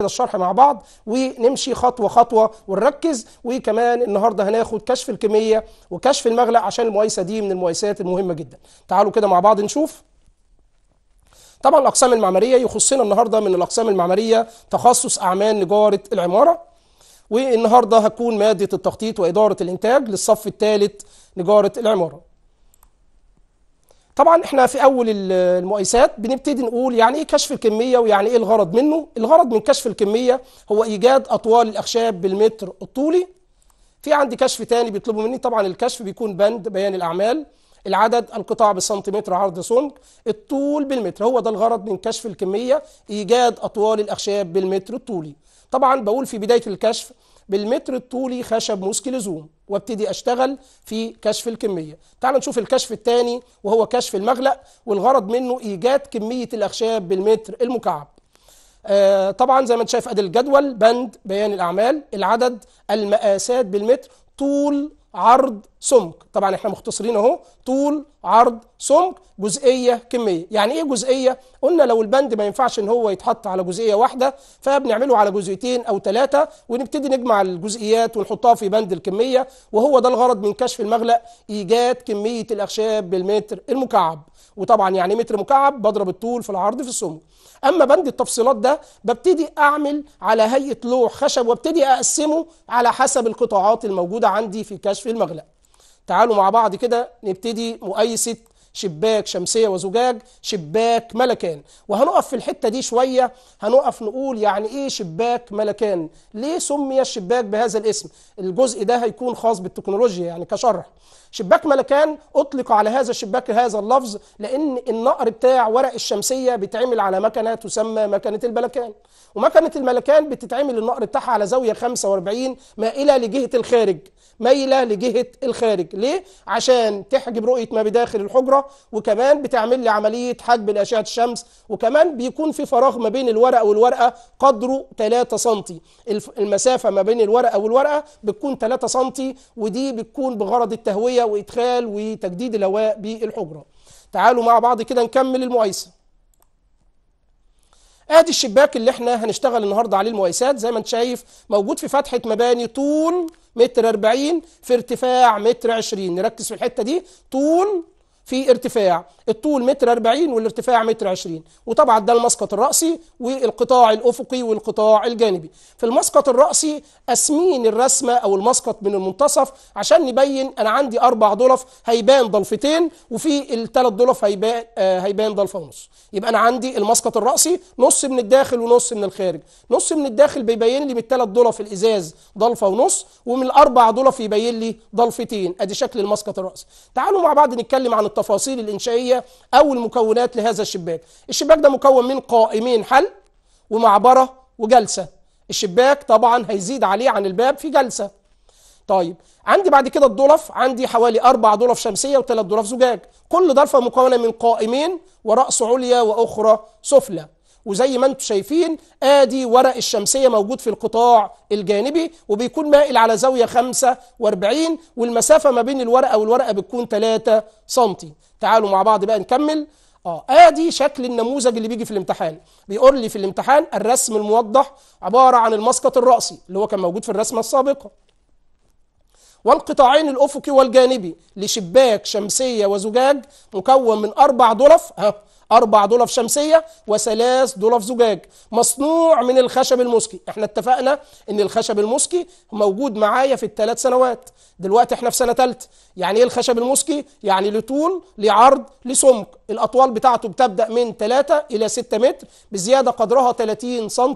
كده الشرح مع بعض ونمشي خطوه خطوه ونركز وكمان النهارده هناخد كشف الكميه وكشف المغلق عشان المقايسه دي من المقايسات المهمه جدا تعالوا كده مع بعض نشوف طبعا الاقسام المعماريه يخصنا النهارده من الاقسام المعماريه تخصص اعمال نجاره العماره والنهارده هتكون ماده التخطيط واداره الانتاج للصف الثالث نجاره العماره طبعا احنا في اول المقايسات بنبتدي نقول يعني ايه كشف الكميه ويعني ايه الغرض منه الغرض من كشف الكميه هو ايجاد اطوال الاخشاب بالمتر الطولي في عندي كشف تاني بيطلبوا مني طبعا الكشف بيكون بند بيان الاعمال العدد القطاع بالسنتيمتر عرض سمك الطول بالمتر هو ده الغرض من كشف الكميه ايجاد اطوال الاخشاب بالمتر الطولي طبعا بقول في بدايه الكشف بالمتر الطولي خشب موسكي لزوم وابتدي اشتغل في كشف الكميه تعال نشوف الكشف الثاني وهو كشف المغلق والغرض منه ايجاد كميه الاخشاب بالمتر المكعب آه طبعا زي ما انت شايف ادي الجدول بند بيان الاعمال العدد المقاسات بالمتر طول عرض سمك طبعا احنا مختصرين اهو طول عرض سمك جزئيه كميه يعني ايه جزئيه قلنا لو البند ما ينفعش ان هو يتحط على جزئيه واحده فبنعمله على جزئيتين او ثلاثه ونبتدي نجمع الجزئيات ونحطها في بند الكميه وهو ده الغرض من كشف المغلق ايجاد كميه الاخشاب بالمتر المكعب وطبعا يعني متر مكعب بضرب الطول في العرض في السمك اما بند التفصيلات ده ببتدي اعمل على هيئه لوح خشب وابتدي اقسمه على حسب القطاعات الموجوده عندي في كشف المغلق تعالوا مع بعض كده نبتدي مقايسه شباك شمسية وزجاج شباك ملكان وهنقف في الحتة دي شوية هنقف نقول يعني إيه شباك ملكان ليه سمي الشباك بهذا الاسم الجزء ده هيكون خاص بالتكنولوجيا يعني كشرح شباك ملكان أطلق على هذا الشباك هذا اللفظ لأن النقر بتاع ورق الشمسية بيتعمل على مكنة تسمى مكنة الملكان ومكنة الملكان بتتعمل النقر بتاعها على زاوية 45 مائلة لجهة الخارج مايله لجهه الخارج ليه عشان تحجب رؤيه ما بداخل الحجره وكمان بتعمل لي عمليه حجب لاشعه الشمس وكمان بيكون في فراغ ما بين الورقه والورقه قدره 3 سم المسافه ما بين الورقه والورقه بتكون 3 سم ودي بتكون بغرض التهويه وادخال وتجديد الهواء بالحجره تعالوا مع بعض كده نكمل المقايسه ادي الشباك اللي احنا هنشتغل النهارده عليه المقايسات زي ما انت شايف موجود في فتحه مباني طول متر 40 في ارتفاع متر 20 نركز في الحته دي طول في ارتفاع الطول متر 40 والارتفاع متر 20 وطبعا ده المسقط الرأسي والقطاع الأفقي والقطاع الجانبي في المسقط الرأسي أسمين الرسمة أو المسقط من المنتصف عشان نبين أنا عندي أربع ضلف هيبان ضلفتين وفي الثلاث ضلف هيبان آه، هيبان ضلفة ونص يبقى أنا عندي المسقط الرأسي نص من الداخل ونص من الخارج نص من الداخل بيبين لي من الثلاث ضلف الإزاز ضلفة ونص ومن الأربع ضلف يبين لي ضلفتين أدي شكل المسقط الرأسي تعالوا مع بعض نتكلم عن الطرف التفاصيل الإنشائية أو المكونات لهذا الشباك الشباك ده مكون من قائمين حل ومعبرة وجلسة الشباك طبعا هيزيد عليه عن الباب في جلسة طيب عندي بعد كده الضلف عندي حوالي أربع ضلف شمسية وثلاث ضلف زجاج كل ضلفة مكونة من قائمين ورأس عليا وأخرى سفلى وزي ما انتم شايفين ادي ورق الشمسيه موجود في القطاع الجانبي وبيكون مائل على زاويه 45 والمسافه ما بين الورقه والورقه بتكون 3 سم تعالوا مع بعض بقى نكمل اه ادي شكل النموذج اللي بيجي في الامتحان بيقول لي في الامتحان الرسم الموضح عباره عن المسقط الراسي اللي هو كان موجود في الرسمه السابقه والقطاعين الافقي والجانبي لشباك شمسيه وزجاج مكون من اربع ضلف ها أربع دولف شمسية وثلاث دولف زجاج مصنوع من الخشب المسكي احنا اتفقنا ان الخشب المسكي موجود معايا في الثلاث سنوات دلوقتي احنا في سنة ثالثة يعني ايه الخشب المسكي يعني لطول لعرض لسمك الاطوال بتاعته بتبدا من 3 الى 6 متر بزياده قدرها 30 سم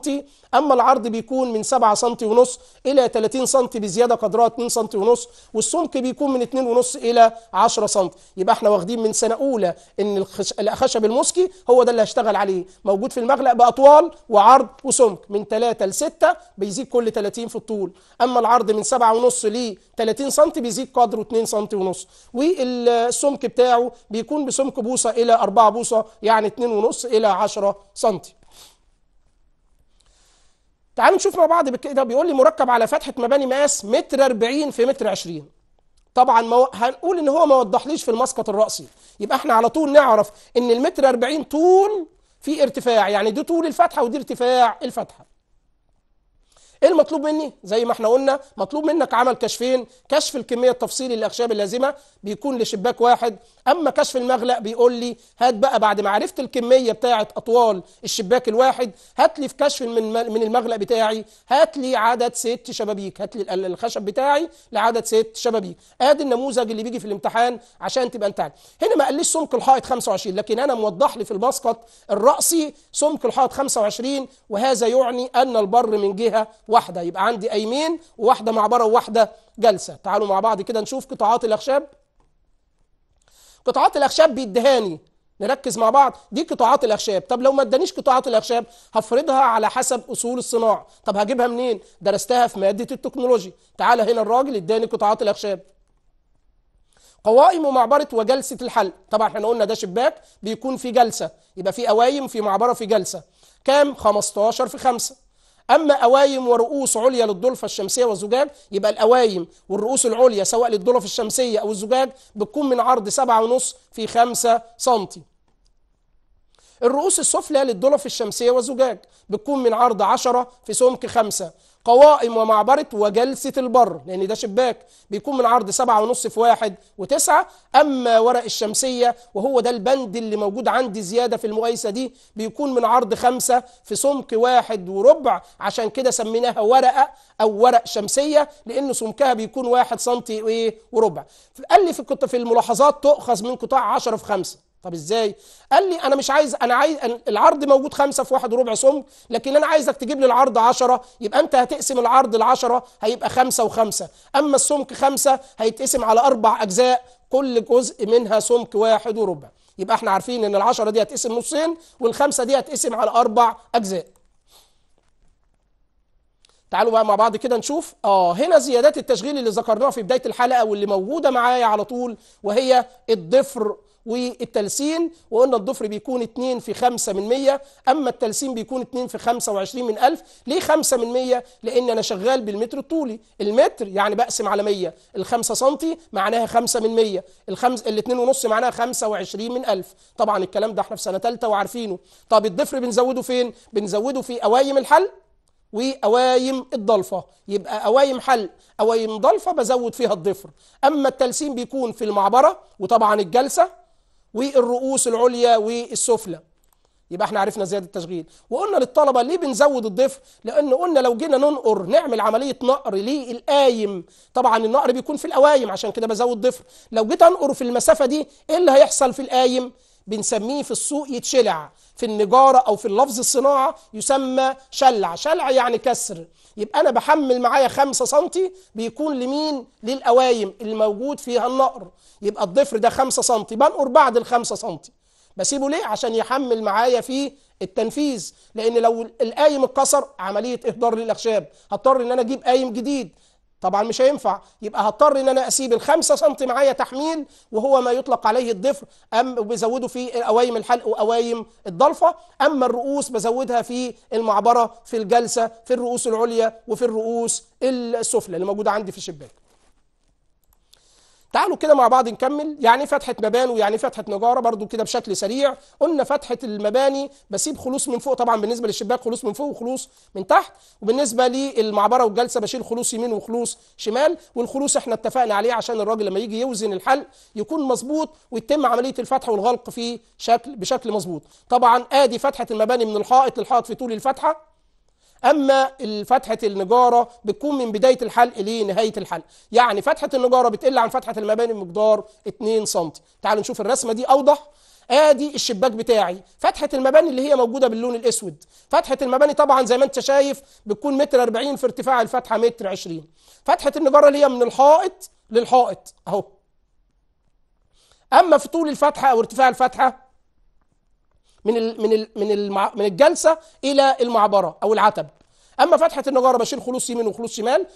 اما العرض بيكون من 7 سم ونص الى 30 سم بزياده قدرها 2 سم ونص والسمك بيكون من 2 ونص الى 10 سم يبقى احنا واخدين من سنه اولى ان الخشب المسكي هو ده اللي هشتغل عليه موجود في المغلق باطوال وعرض وسمك من 3 ل 6 بيزيد كل 30 في الطول اما العرض من 7 ونص ل 30 سم بيزيد قدره 2 سم سنتي ونص والسمك بتاعه بيكون بسمك بوصه الى أربعة بوصه يعني اتنين ونص الى 10 سنتي تعالوا نشوف مع بعض كده بيقول لي مركب على فتحه مباني مقاس متر 40 في متر 20 طبعا ما هنقول ان هو ما وضحليش في المسقط الراسي يبقى احنا على طول نعرف ان المتر 40 طول في ارتفاع يعني دي طول الفتحه ودي ارتفاع الفتحه ايه المطلوب مني زي ما احنا قلنا مطلوب منك عمل كشفين كشف الكميه التفصيلي للاخشاب اللازمه بيكون لشباك واحد اما كشف المغلق بيقول لي هات بقى بعد ما عرفت الكميه بتاعه اطوال الشباك الواحد هات لي في كشف من من المغلق بتاعي هات لي عدد ست شبابيك هات لي الخشب بتاعي لعدد ست شبابيك ادي النموذج اللي بيجي في الامتحان عشان تبقى انت عارف هنا ما قاليش سمك الحائط 25 لكن انا موضح لي في المسقط الرأسي سمك الحائط 25 وهذا يعني ان البر من جهه واحده يبقى عندي ايمين وواحده معبره وواحده جلسه تعالوا مع بعض كده نشوف قطاعات الاخشاب قطاعات الاخشاب بيدهاني نركز مع بعض دي قطاعات الاخشاب طب لو ما ادانيش قطاعات الاخشاب هفرضها على حسب اصول الصناعه طب هجيبها منين درستها في ماده التكنولوجي تعالى هنا الراجل اداني قطاعات الاخشاب قوائم ومعبرة وجلسة الحل طبعا احنا قلنا ده شباك بيكون في جلسة يبقى في قوايم في معبرة في جلسة كام 15 في 5 اما اوايم ورؤوس عليا للضلفه الشمسيه والزجاج يبقى الاوايم والرؤوس العليا سواء للضلف الشمسيه او الزجاج بتكون من عرض 7.5 في 5 سم الرؤوس السفلى للدولف الشمسية وزجاج بتكون من عرض 10 في سمك 5 قوائم ومعبرة وجلسة البر لأن ده شباك بيكون من عرض سبعة ونص في واحد وتسعة أما ورق الشمسية وهو ده البند اللي موجود عندي زيادة في المقايسة دي بيكون من عرض 5 في سمك 1 وربع عشان كده سميناها ورقة أو ورق شمسية لأن سمكها بيكون 1 سم إيه وربع قال لي في في الملاحظات تؤخذ من قطاع 10 في 5 طب ازاي قال لي انا مش عايز انا عايز العرض موجود خمسة في واحد وربع سمك لكن انا عايزك تجيب لي العرض عشرة يبقى انت هتقسم العرض العشرة هيبقى خمسة وخمسة اما السمك خمسة هيتقسم على اربع اجزاء كل جزء منها سمك واحد وربع يبقى احنا عارفين ان العشرة دي هتقسم نصين والخمسة دي هتقسم على اربع اجزاء تعالوا بقى مع بعض كده نشوف اه هنا زيادات التشغيل اللي ذكرناها في بداية الحلقة واللي موجودة معايا على طول وهي الضفر والتلسين وقلنا الضفر بيكون 2 في 5 من 100 أما التلسين بيكون 2 في 25 من 1000 ليه 5 من 100 لأن أنا شغال بالمتر الطولي المتر يعني بقسم على 100 ال5 سم معناها 5 من 100 الخمس 2 ونص معناها 25 من 1000 طبعا الكلام ده احنا في سنة ثالثة وعارفينه طب الضفر بنزوده فين بنزوده في اوايم الحل وأوايم الضلفة يبقى أوايم حلق أوايم ضلفة بزود فيها الضفر أما التلسين بيكون في المعبرة وطبعا الجلسة والرؤوس العليا والسفلى يبقى احنا عرفنا زياده التشغيل وقلنا للطلبه ليه بنزود الضفر لان قلنا لو جينا ننقر نعمل عمليه نقر للقايم طبعا النقر بيكون في القوايم عشان كده بزود ضفر لو جيت انقر في المسافه دي ايه اللي هيحصل في القايم بنسميه في السوق يتشلع في النجارة أو في اللفظ الصناعة يسمى شلع شلع يعني كسر يبقى أنا بحمل معايا 5 سنتي بيكون لمين للقوايم اللي موجود فيها النقر يبقى الضفر ده 5 سنتي بنقر بعد ال 5 سنتي بسيبه ليه عشان يحمل معايا في التنفيذ لان لو القايم اتكسر عمليه اهدار للاخشاب هضطر ان انا اجيب قايم جديد طبعا مش هينفع يبقى هضطر ان انا اسيب ال 5 سم معايا تحميل وهو ما يطلق عليه الضفر ام بزوده في اوايم الحلق واوايم الضلفه اما الرؤوس بزودها في المعبره في الجلسه في الرؤوس العليا وفي الرؤوس السفلى اللي موجوده عندي في الشباك تعالوا كده مع بعض نكمل يعني فتحة مباني ويعني فتحة نجارة برضو كده بشكل سريع قلنا فتحة المباني بسيب خلوص من فوق طبعا بالنسبة للشباك خلوص من فوق وخلوص من تحت وبالنسبة للمعبرة والجلسة بشيل خلوص يمين وخلوص شمال والخلوص احنا اتفقنا عليه عشان الراجل لما يجي يوزن الحلق يكون مظبوط ويتم عملية الفتح والغلق في شكل بشكل مظبوط طبعا ادي فتحة المباني من الحائط للحائط في طول الفتحة اما فتحه النجاره بتكون من بدايه الحلق لنهايه الحلق يعني فتحه النجاره بتقل عن فتحه المباني بمقدار 2 سم تعالوا نشوف الرسمه دي اوضح ادي آه، الشباك بتاعي فتحه المباني اللي هي موجوده باللون الاسود فتحه المباني طبعا زي ما انت شايف بتكون متر 40 في ارتفاع الفتحه متر 20 فتحه النجاره اللي هي من الحائط للحائط اهو اما في طول الفتحه او ارتفاع الفتحه من الـ من الـ من المع من الجلسه الى المعبره او العتب اما فتحه النجاره بشيل خلوص يمين وخلوص شمال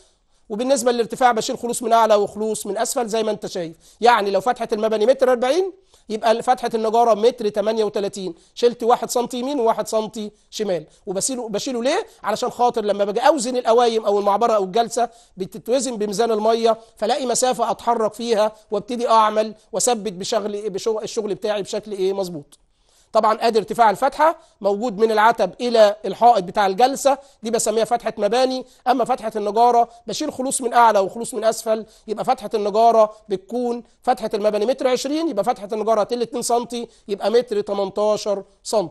وبالنسبه للارتفاع بشيل خلوص من اعلى وخلوص من اسفل زي ما انت شايف يعني لو فتحه المبني متر 40 يبقى فتحه النجاره متر 38 شلت 1 سم يمين و1 سم شمال وبشيله بشيله ليه علشان خاطر لما باجي اوزن القوايم او المعبره او الجلسه بتتوزن بميزان الميه فلاقي مسافه اتحرك فيها وابتدي اعمل واثبت بشغل الشغل بتاعي بشكل ايه مظبوط طبعا ادي ارتفاع الفتحه موجود من العتب الى الحائط بتاع الجلسه دي بسميها فتحه مباني اما فتحه النجاره بشيل خلوص من اعلى وخلوص من اسفل يبقى فتحه النجاره بتكون فتحه المباني متر 20 يبقى فتحه النجاره تل 2 سم يبقى متر 18 سم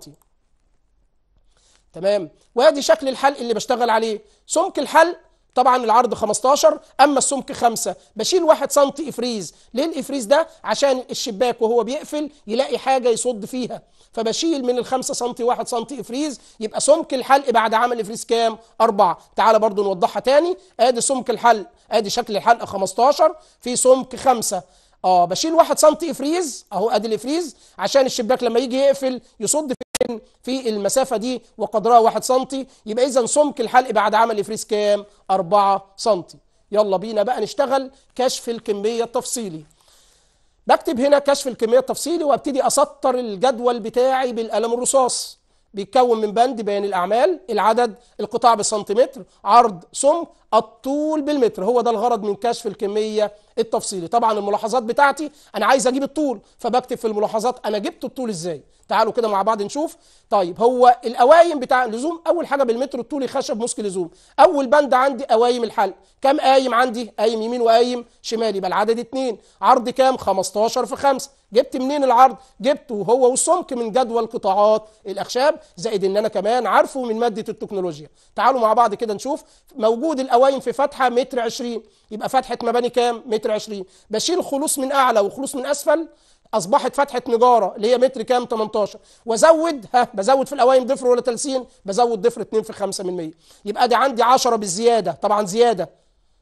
تمام وادي شكل الحلق اللي بشتغل عليه سمك الحلق طبعا العرض 15 اما السمك 5 بشيل 1 سم افريز ليه الافريز ده عشان الشباك وهو بيقفل يلاقي حاجه يصد فيها فبشيل من ال 5 سم 1 سم افريز يبقى سمك الحلق بعد عمل افريز كام 4 تعالى برضو نوضحها تاني ادي سمك الحلق ادي شكل الحلقه 15 في سمك 5 اه بشيل 1 سم افريز اهو ادي الافريز عشان الشباك لما يجي يقفل يصد سم في المسافة دي وقدرها 1 سم يبقى إذا سمك الحلق بعد عمل الافريز كام 4 سم يلا بينا بقى نشتغل كشف الكمية التفصيلي بكتب هنا كشف الكمية التفصيلي وابتدي أسطر الجدول بتاعي بالقلم الرصاص بيتكون من بند بيان الأعمال العدد القطاع بالسنتيمتر عرض سمك الطول بالمتر هو ده الغرض من كشف الكميه التفصيلي طبعا الملاحظات بتاعتي انا عايز اجيب الطول فبكتب في الملاحظات انا جبت الطول ازاي تعالوا كده مع بعض نشوف طيب هو القوايم بتاع اللزوم اول حاجه بالمتر الطولي خشب مسك لزوم اول بند عندي قوايم الحلق كام قايم عندي قايم يمين وقايم شمال يبقى العدد اتنين عرض كام 15 في 5 جبت منين العرض جبته هو والسمك من جدول قطاعات الاخشاب زائد ان انا كمان عارفه من ماده التكنولوجيا تعالوا مع بعض كده نشوف موجود ال قوايم في فتحه متر 20 يبقى فتحه مباني كام متر 20 بشيل خلوص من اعلى وخلوص من اسفل اصبحت فتحه نجاره اللي هي متر كام 18 وازود ها بزود في القوايم ضفر ولا تلسين بزود ضفر 2 في 5 من 100 يبقى دي عندي 10 بالزياده طبعا زياده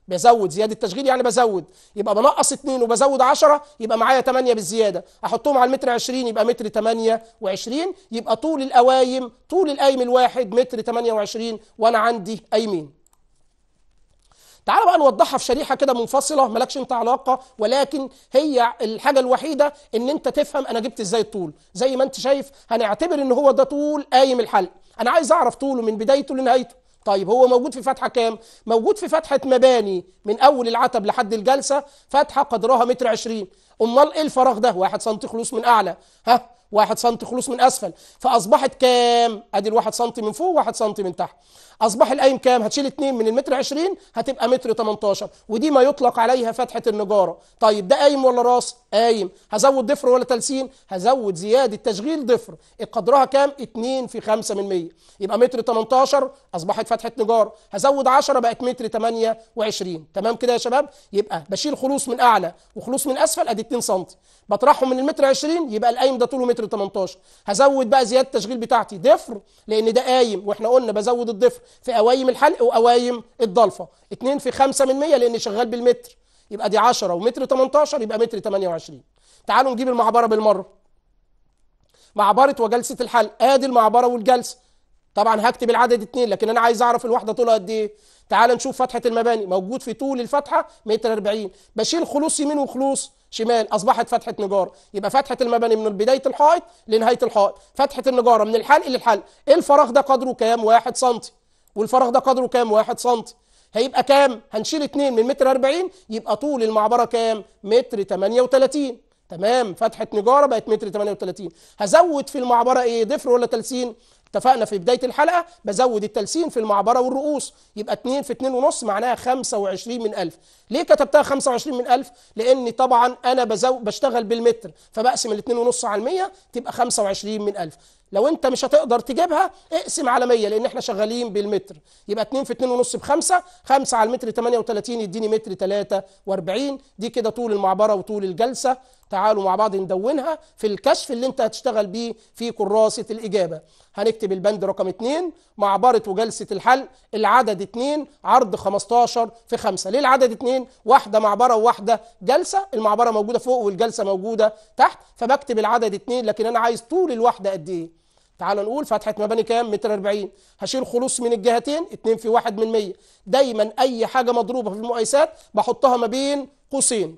بزود زياده تشغيل يعني بزود يبقى بنقص 2 وبزود 10 يبقى معايا 8 بالزياده احطهم على المتر 20 يبقى متر 28 يبقى طول القوايم طول القايم الواحد متر 28 وانا عندي قايمين تعال بقى نوضحها في شريحه كده منفصله مالكش انت علاقه ولكن هي الحاجه الوحيده ان انت تفهم انا جبت ازاي الطول زي ما انت شايف هنعتبر ان هو ده طول قايم الحلق انا عايز اعرف طوله من بدايته لنهايته طيب هو موجود في فتحه كام موجود في فتحه مباني من اول العتب لحد الجلسه فتحه قدرها متر عشرين امال ايه الفراغ ده واحد سنتي خلوص من اعلى ها 1 سم خلوص من اسفل فاصبحت كام ادي ال1 سم من فوق و1 سم من تحت اصبح القايم كام هتشيل 2 من المتر 20 هتبقى متر 18 ودي ما يطلق عليها فتحه النجاره طيب ده قايم ولا راس قايم هزود ضفر ولا تلسين هزود زياده تشغيل ضفر إيه، قدرها كام 2 في 5 من 100 يبقى متر 18 اصبحت فتحه نجارة هزود 10 بقت متر 28 تمام كده يا شباب يبقى بشيل خلوص من اعلى وخلوص من اسفل ادي 2 سم بطرحهم من المتر 20 يبقى القايم ده طوله متر صفر 18 هزود بقى زياده التشغيل بتاعتي ضفر لان ده قايم واحنا قلنا بزود الضفر في قوايم الحلق وقوايم الضلفه 2 في 5 من 100 لان شغال بالمتر يبقى دي 10 ومتر 18 يبقى متر 28 تعالوا نجيب المعبره بالمره معبره وجلسه الحلق ادي المعبره والجلسه طبعا هكتب العدد اتنين لكن انا عايز اعرف الوحده طولها قد ايه تعال نشوف فتحه المباني موجود في طول الفتحه متر 40 بشيل خلوص يمين وخلوص شمال اصبحت فتحه نجاره يبقى فتحه المباني من بدايه الحائط لنهايه الحائط فتحه النجاره من الحلق للحلق إيه الفراغ ده قدره كام 1 سم والفراغ ده قدره كام 1 سم هيبقى كام هنشيل اتنين من متر 40 يبقى طول المعبره كام متر 38 تمام فتحه نجاره بقت متر 38 هزود في المعبره ايه ضفر ولا تلسين اتفقنا في بدايه الحلقه بزود التلسين في المعبره والرؤوس يبقى 2 في 2 ونص معناها 25 من 1000 ليه كتبتها 25 من 1000 لان طبعا انا بزو... بشتغل بالمتر فبقسم ال 2 ونص على 100 تبقى 25 من 1000 لو انت مش هتقدر تجيبها اقسم على 100 لان احنا شغالين بالمتر يبقى 2 في 2 ونص بخمسة 5 على المتر 38 يديني متر 43 دي كده طول المعبرة وطول الجلسة تعالوا مع بعض ندونها في الكشف اللي انت هتشتغل بيه في كراسة الإجابة هنكتب البند رقم 2 معبرة وجلسة الحل العدد 2 عرض 15 في 5 ليه العدد 2 واحدة معبرة وواحدة جلسة المعبرة موجودة فوق والجلسة موجودة تحت فبكتب العدد 2 لكن أنا عايز طول الواحدة قد إيه تعالى نقول فتحة مباني كام متر 40 هشيل خلوص من الجهتين 2 في 1 من 100 دايما أي حاجة مضروبة في المقايسات بحطها ما بين قوسين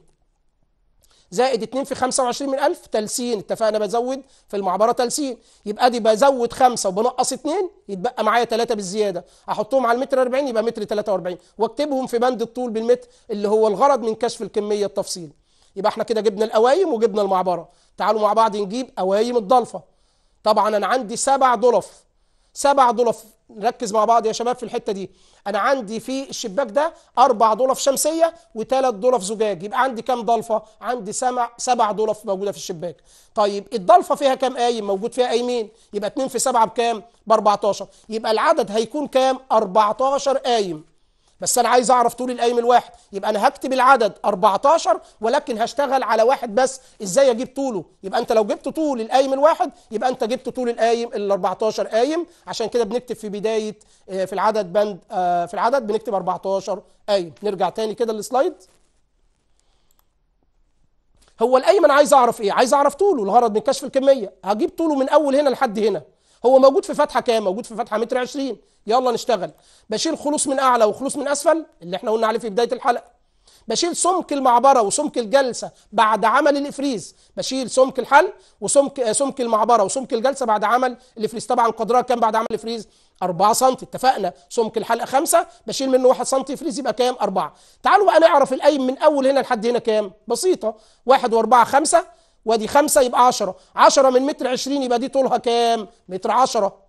زائد 2 في 25 من 1000 تلسين اتفقنا بزود في المعبره تلسين يبقى دي بزود 5 وبنقص 2 يتبقى معايا 3 بالزياده احطهم على المتر 40 يبقى متر 43 واكتبهم في بند الطول بالمتر اللي هو الغرض من كشف الكميه التفصيلي يبقى احنا كده جبنا القوايم وجبنا المعبره تعالوا مع بعض نجيب قوايم الضلفه طبعا انا عندي سبع ضلف سبع ضلف نركز مع بعض يا شباب في الحته دي انا عندي في الشباك ده اربع ضلف شمسيه وثلاث ضلف زجاج يبقى عندي كام ضلفه عندي سبع سبع ضلف موجوده في الشباك طيب الضلفه فيها كام قايم موجود فيها قايمين يبقى 2 في 7 بكام ب 14 يبقى العدد هيكون كام 14 قايم بس انا عايز اعرف طول الايام الواحد يبقى انا هكتب العدد 14 ولكن هشتغل على واحد بس ازاي اجيب طوله يبقى انت لو جبت طول الايم الواحد يبقى انت جبت طول الايم ال 14 ايم عشان كده بنكتب في بدايه آه، في العدد بند آه، في العدد بنكتب 14 ايم نرجع تاني كده للسلايد هو الايم انا عايز اعرف ايه عايز اعرف طوله الغرض من كشف الكميه هجيب طوله من اول هنا لحد هنا هو موجود في فتحه كام موجود في فتحه متر 20 يلا نشتغل بشيل خلوص من اعلى وخلوص من اسفل اللي احنا قلنا عليه في بدايه الحلقه بشيل سمك المعبره وسمك الجلسه بعد عمل الافريز بشيل سمك الحل وسمك آه، سمك المعبره وسمك الجلسه بعد عمل الافريز طبعا قدرها كام بعد عمل الافريز 4 سم اتفقنا سمك الحلقه 5 بشيل منه 1 سم افريز يبقى كام 4 تعالوا بقى نعرف القايم من اول هنا لحد هنا كام بسيطه 1 و4 5 وادي خمسة يبقى عشرة عشرة من متر عشرين يبقى دي طولها كام متر عشرة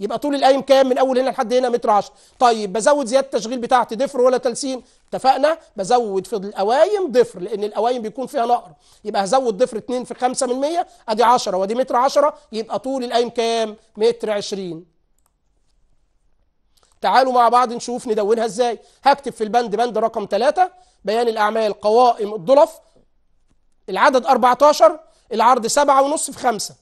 يبقى طول القايم كام من اول هنا لحد هنا متر 10 طيب بزود زياده التشغيل بتاعتي ضفر ولا تلسين اتفقنا بزود في القوايم ضفر لان القوايم بيكون فيها نقر يبقى هزود ضفر 2 في 5 من 100 ادي 10 وادي متر 10 يبقى طول القايم كام متر 20 تعالوا مع بعض نشوف ندونها ازاي هكتب في البند بند رقم 3 بيان الاعمال قوائم الضلف العدد 14 العرض 7.5 في 5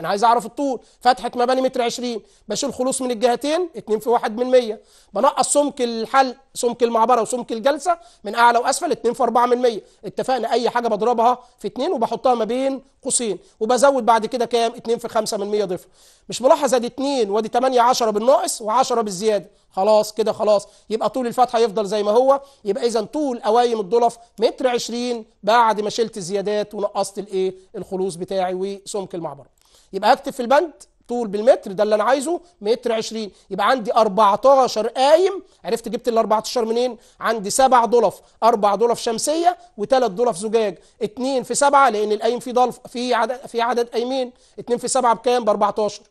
انا عايز اعرف الطول فتحه مباني متر 20 بشيل خلوص من الجهتين 2 في 1 من 100 بنقص سمك الحل سمك المعبره وسمك الجلسه من اعلى واسفل 2 في 4 من 100 اتفقنا اي حاجه بضربها في 2 وبحطها ما بين قوسين وبزود بعد كده كام 2 في 5 من 100 ضفر مش ملاحظه دي 2 وادي 8 10 بالناقص و10 بالزياده خلاص كده خلاص يبقى طول الفتحه يفضل زي ما هو يبقى اذا طول قوايم الضلف متر 20 بعد ما شلت الزيادات ونقصت الايه الخلوص بتاعي وسمك المعبره يبقى اكتب في البند طول بالمتر ده اللي انا عايزه متر 20 يبقى عندي 14 قايم عرفت جبت ال 14 منين؟ عندي 7 دولف 4 دولف شمسيه و3 ضلف زجاج 2 في 7 لان القايم فيه ضلف في عدد في عدد قايمين 2 في 7 بكام؟ ب 14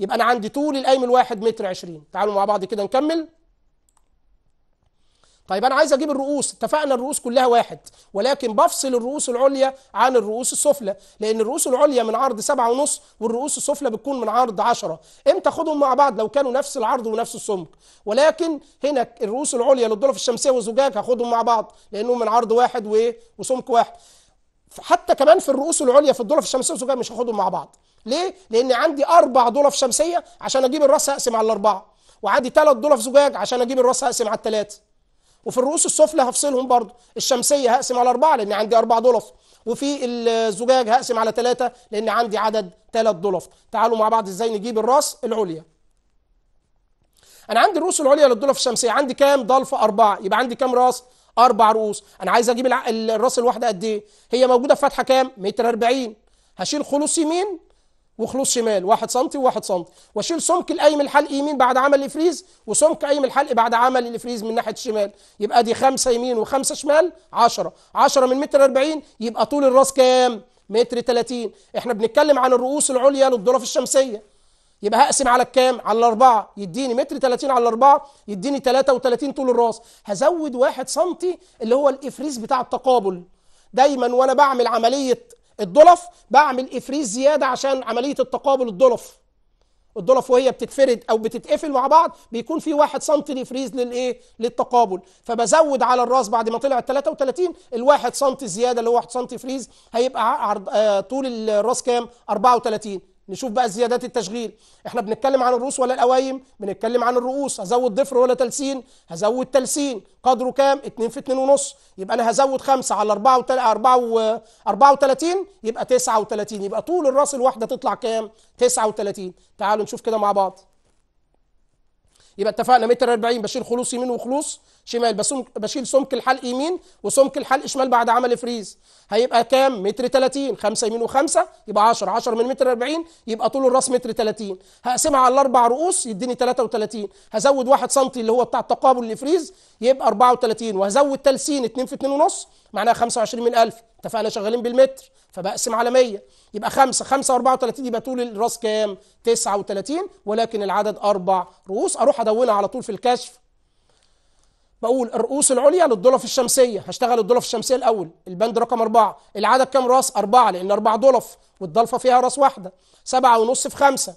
يبقى انا عندي طول القايم الواحد متر 20 تعالوا مع بعض كده نكمل طيب انا عايز اجيب الرؤوس اتفقنا الرؤوس كلها واحد ولكن بفصل الرؤوس العليا عن الرؤوس السفلى لان الرؤوس العليا من عرض سبعة ونص والرؤوس السفلى بتكون من عرض عشرة امتى اخدهم مع بعض لو كانوا نفس العرض ونفس السمك ولكن هنا الرؤوس العليا للضلف الشمسيه والزجاج هاخدهم مع بعض لانهم من عرض واحد وسمك واحد حتى كمان في الرؤوس العليا في الضلف الشمسيه والزجاج مش هاخدهم مع بعض ليه لان عندي اربع ضلف شمسيه عشان اجيب الراس اقسم على الاربعه وعندي ثلاث ضلف زجاج عشان اجيب الراس اقسم على الثلاثه وفي الرؤوس السفلى هفصلهم برضه الشمسيه هقسم على اربعه لان عندي اربع ضلف وفي الزجاج هقسم على ثلاثه لان عندي عدد ثلاث ضلف تعالوا مع بعض ازاي نجيب الراس العليا انا عندي الرؤوس العليا للضلف الشمسيه عندي كام ضلف اربعه يبقى عندي كام راس اربع رؤوس انا عايز اجيب الراس الواحده قد ايه هي موجوده في فتحه كام متر 40 هشيل خلص يمين وخلوص شمال 1 سم و1 سم واشيل سمك الايمن الحلق يمين بعد عمل الفريز وسمك ايمن الحلق بعد عمل الفريز من ناحيه الشمال يبقى دي خمسه يمين وخمسه شمال 10 10 من متر 40 يبقى طول الراس كام؟ متر 30 احنا بنتكلم عن الرؤوس العليا للظروف الشمسيه يبقى هقسم على الكام؟ على الاربعه يديني متر 30 على الاربعه يديني 33 طول الراس هزود 1 سم اللي هو الافريز بتاع التقابل دايما وانا بعمل عمليه الضلف بعمل افريز زياده عشان عمليه التقابل الضلف الضلف وهي بتتفرد او بتتقفل مع بعض بيكون في واحد سم افريز للايه للتقابل فبزود على الراس بعد ما طلع 33 الواحد سم زياده اللي هو 1 سم فريز هيبقى عرض آه طول الراس كام 34 نشوف بقى زيادات التشغيل احنا بنتكلم عن الرؤوس ولا القوايم بنتكلم عن الرؤوس هزود ضفر ولا تلسين هزود تلسين قدره كام 2 في 2 ونص يبقى انا هزود 5 على 4 و 4 و... 34 يبقى 39 يبقى طول الراس الواحده تطلع كام 39 تعالوا نشوف كده مع بعض يبقى اتفقنا متر 40 بشيل خلوص يمين وخلوص شمال بشيل سمك الحلق يمين وسمك الحلق شمال بعد عمل فريز هيبقى كام متر 30 5 يمين و5 يبقى 10 10 من متر 40 يبقى طول الراس متر 30 هقسمها على الاربع رؤوس يديني 33 هزود 1 سم اللي هو بتاع التقابل لفريز يبقى 34 وهزود تلسين 2 في 2 ونص معناها 1000 اتفقنا شغالين بالمتر فبقسم على 100 يبقى 5 5 و34 يبقى طول الراس كام 39 ولكن العدد اربع رؤوس اروح ادونها على طول في الكشف بقول الرؤوس العليا للضلف الشمسيه هشتغل الضلف الشمسيه الاول البند رقم أربعة العدد كام راس أربعة لان أربعة ضلف والضلفه فيها راس واحدة سبعة ونص في خمسة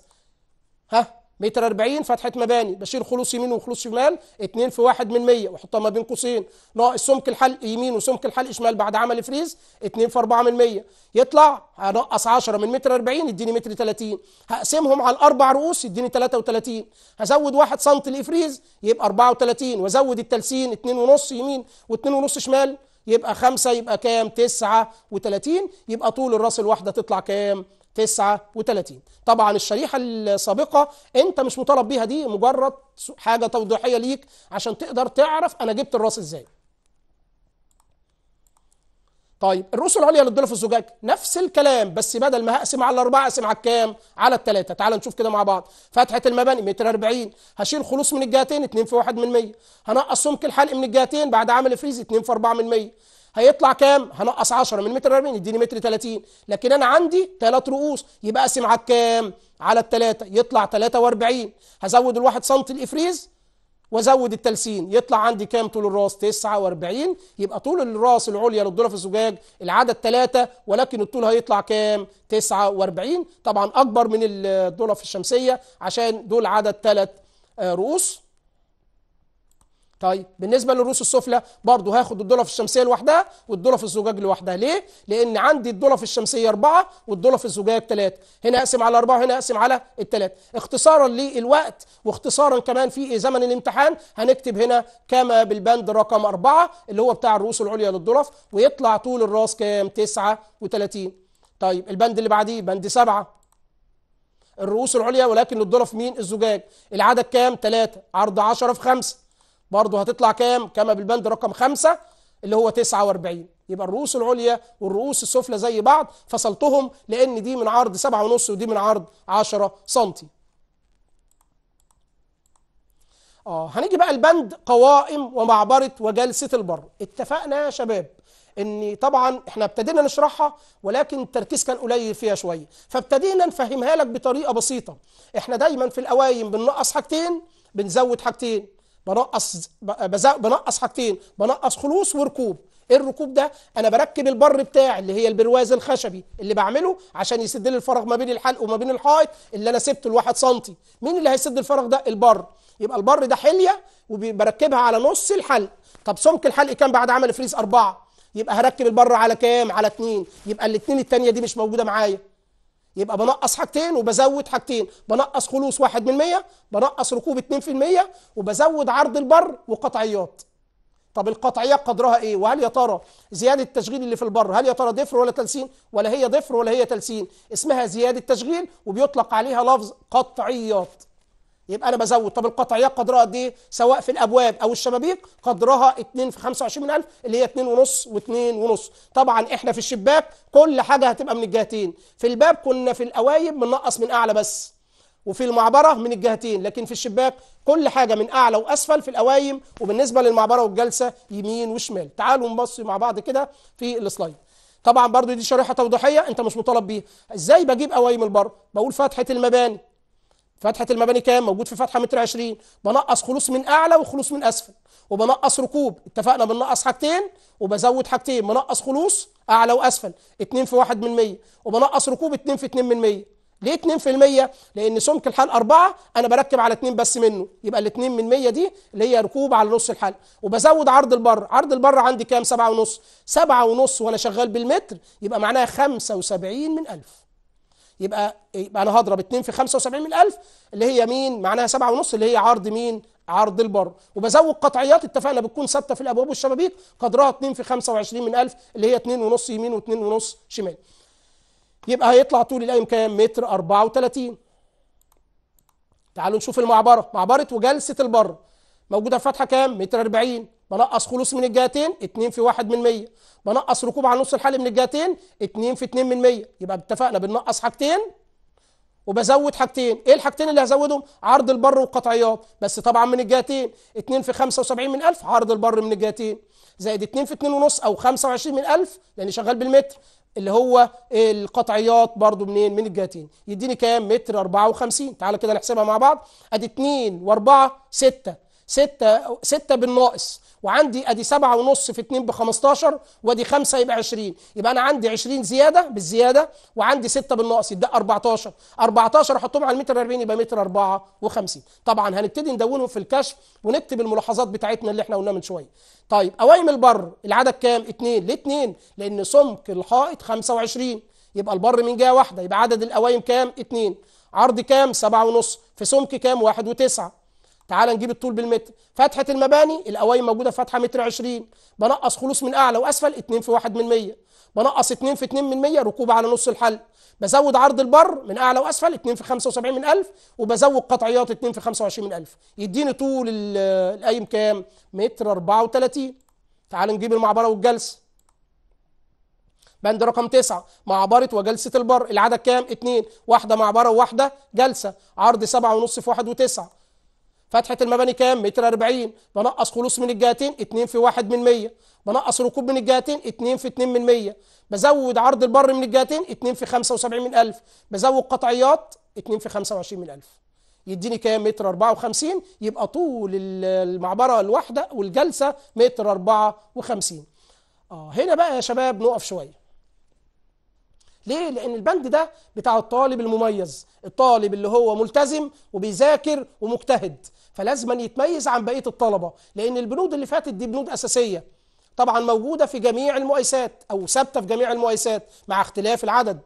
ها متر 40 فتحه مباني بشيل خلوص يمين وخلوص شمال 2 في 1 من 100 واحطها ما بين قوسين ناقص سمك الحلق يمين وسمك الحلق شمال بعد عمل فريز 2 في 4 من 100 يطلع هنقص 10 من متر 40 يديني متر 30 هقسمهم على الاربع رؤوس يديني 33 هزود 1 سم الافريز يبقى 34 وازود التلسين 2.5 يمين و2.5 شمال يبقى 5 يبقى كام 39 يبقى طول الراس الواحده تطلع كام 39 طبعا الشريحة السابقة انت مش مطالب بيها دي مجرد حاجة توضيحية ليك عشان تقدر تعرف انا جبت الراس ازاي طيب الرؤوس العليا للضلع في الزجاج نفس الكلام بس بدل ما هقسم على الاربعه اقسم على الكام؟ على الثلاثه تعال نشوف كده مع بعض فتحه المباني متر 40 هشيل خلوص من الجهتين 2 في 1 من 100 هنقص سمك الحلق من الجهتين بعد عامل فريز 2 في 4 من 100 هيطلع كام هنقص 10 من متر 40 يديني متر 30 لكن انا عندي ثلاث رؤوس يبقى اقسم على كام على الثلاثه يطلع 43 هزود الواحد سم الافريز وازود التلسين يطلع عندي كام طول الراس 49 يبقى طول الراس العليا في الزجاج العدد 3 ولكن الطول هيطلع كام 49 طبعا اكبر من في الشمسيه عشان دول عدد ثلاث آه، رؤوس طيب بالنسبه للرؤوس السفلى برضه هاخد الدولف الشمسيه لوحدها والدولف الزجاج لوحدها ليه لان عندي الدولف الشمسيه أربعة والدولف الزجاج ثلاثة هنا اقسم على أربعة وهنا اقسم على الثلاثة اختصارا للوقت واختصارا كمان في إيه، زمن الامتحان هنكتب هنا كما بالبند رقم أربعة اللي هو بتاع الرؤوس العليا للدولف ويطلع طول الراس كام 39 طيب البند اللي بعديه بند سبعة الرؤوس العليا ولكن الدولف مين الزجاج العدد كام ثلاثة عرض 10 في 5 برضه هتطلع كام كما بالبند رقم خمسة اللي هو 49 يبقى الرؤوس العليا والرؤوس السفلى زي بعض فصلتهم لان دي من عرض 7.5 ونص ودي من عرض 10 سم اه هنيجي بقى البند قوائم ومعبرة وجلسة البر اتفقنا يا شباب ان طبعا احنا ابتدينا نشرحها ولكن التركيز كان قليل فيها شوية فابتدينا نفهمها لك بطريقة بسيطة احنا دايما في الاوايم بننقص حاجتين بنزود حاجتين بنقص بنقص حاجتين بنقص خلوص وركوب ايه الركوب ده انا بركب البر بتاعي اللي هي البرواز الخشبي اللي بعمله عشان يسد لي الفراغ ما بين الحلق وما بين الحائط اللي انا سبته الواحد سنتي مين اللي هيسد الفراغ ده البر يبقى البر ده حليه وبركبها على نص الحلق طب سمك الحلق كام بعد عمل فريز أربعة يبقى هركب البر على كام على اتنين يبقى الاتنين التانية دي مش موجودة معايا يبقى بنقص حاجتين وبزود حاجتين بنقص خلوص 1 من 100 بنقص ركوب 2% وبزود عرض البر وقطعيات طب القطعيات قدرها ايه وهل يا ترى زياده التشغيل اللي في البر هل يا ترى ضفر ولا تلسين ولا هي ضفر ولا هي تلسين اسمها زياده تشغيل وبيطلق عليها لفظ قطعيات يبقى انا بزود طب القطعيات قدرها قد ايه سواء في الابواب او الشبابيك قدرها 2 في 25000 اللي هي 2 ونص و2 ونص طبعا احنا في الشباك كل حاجه هتبقى من الجهتين في الباب كنا في القوايب بننقص من اعلى بس وفي المعبره من الجهتين لكن في الشباك كل حاجه من اعلى واسفل في القوايم وبالنسبه للمعبره والجلسه يمين وشمال تعالوا نبص مع بعض كده في السلايد طبعا برضو دي شريحه توضيحيه انت مش مطالب بيها ازاي بجيب قوايم البر بقول فتحه المباني فتحة المباني كام؟ موجود في فتحة متر 20 بنقص خلوص من أعلى وخلوص من أسفل وبنقص ركوب اتفقنا بنقص حاجتين وبزود حاجتين بنقص خلوص أعلى وأسفل 2 في 1 من 100 وبنقص ركوب 2 في 2 من 100 ليه 2% لان سمك الحل أربعة انا بركب على 2 بس منه يبقى الاتنين 2 من 100 دي اللي هي ركوب على نص الحل وبزود عرض البر عرض البر عندي كام 7.5 7.5 وانا شغال بالمتر يبقى معناها 75 من 1000 يبقى يبقى انا هضرب 2 في 75 من 1000 اللي هي مين معناها 7 ونص اللي هي عرض مين عرض البر وبزود قطعيات اتفقنا بتكون ثابته في الابواب والشبابيك قدرها 2 في 25 من 1000 اللي هي 2 ونص يمين و2 ونص شمال يبقى هيطلع طول القايم كام متر 34 تعالوا نشوف المعبره معبره وجلسه البر موجوده في فتحه كام متر 40 بنقص خلوص من الجهتين 2 في 1 من 100 بنقص ركوب على نص الحل من الجهتين 2 في 2 من 100 يبقى اتفقنا بننقص حاجتين وبزود حاجتين ايه الحاجتين اللي هزودهم عرض البر والقطعيات بس طبعا من الجهتين 2 في 75 من 1000 عرض البر من الجهتين زائد 2 في 2 ونص او 25 من 1000 لان يعني شغال بالمتر اللي هو القطعيات برضو منين من الجهتين يديني كام متر 54 تعالى كده نحسبها مع بعض ادي 2 و4 6 6 6 بالناقص وعندي ادي 7 ونص في 2 ب 15 وادي 5 يبقى 20 يبقى انا عندي 20 زياده بالزياده وعندي 6 بالناقص يبقى 14 14 احطهم على المتر 40 يبقى متر 54 طبعا هنبتدي ندونهم في الكشف ونكتب الملاحظات بتاعتنا اللي احنا قلناها من شويه طيب قوايم البر العدد كام 2 ليه 2 لان سمك الحائط 25 يبقى البر من جهه واحده يبقى عدد القوايم كام 2 عرض كام 7 ونص في سمك كام 1 و9 تعال نجيب الطول بالمتر فتحة المباني الأوائم موجودة فتحة متر 20 بنقص خلوص من أعلى وأسفل 2 في 1 من 100 بنقص 2 في 2 من 100 ركوب على نص الحلق بزود عرض البر من أعلى وأسفل 2 في 75 من ألف وبزود قطعيات 2 في 25 من ألف يديني طول القايم كام؟ متر 34 تعال نجيب المعبرة والجلسة بند رقم تسعة معبرة وجلسة البر العدد كام؟ اتنين واحدة معبرة وواحدة جلسة عرض سبعة ونص في واحد وتسعة فتحة المباني كام؟ متر 40 بنقص خلوص من الجهتين 2 في 1 من 100 بنقص ركوب من الجهتين 2 في 2 من 100 بزود عرض البر من الجهتين 2 في 75 من 1000 بزود قطعيات 2 في 25 من 1000 يديني كام متر 54 يبقى طول المعبرة الواحدة والجلسة متر 54 اه هنا بقى يا شباب نقف شوية ليه؟ لأن البند ده بتاع الطالب المميز الطالب اللي هو ملتزم وبيذاكر ومجتهد فلازم يتميز عن بقية الطلبة لأن البنود اللي فاتت دي بنود أساسية طبعا موجودة في جميع المؤسسات أو ثابتة في جميع المؤسسات مع اختلاف العدد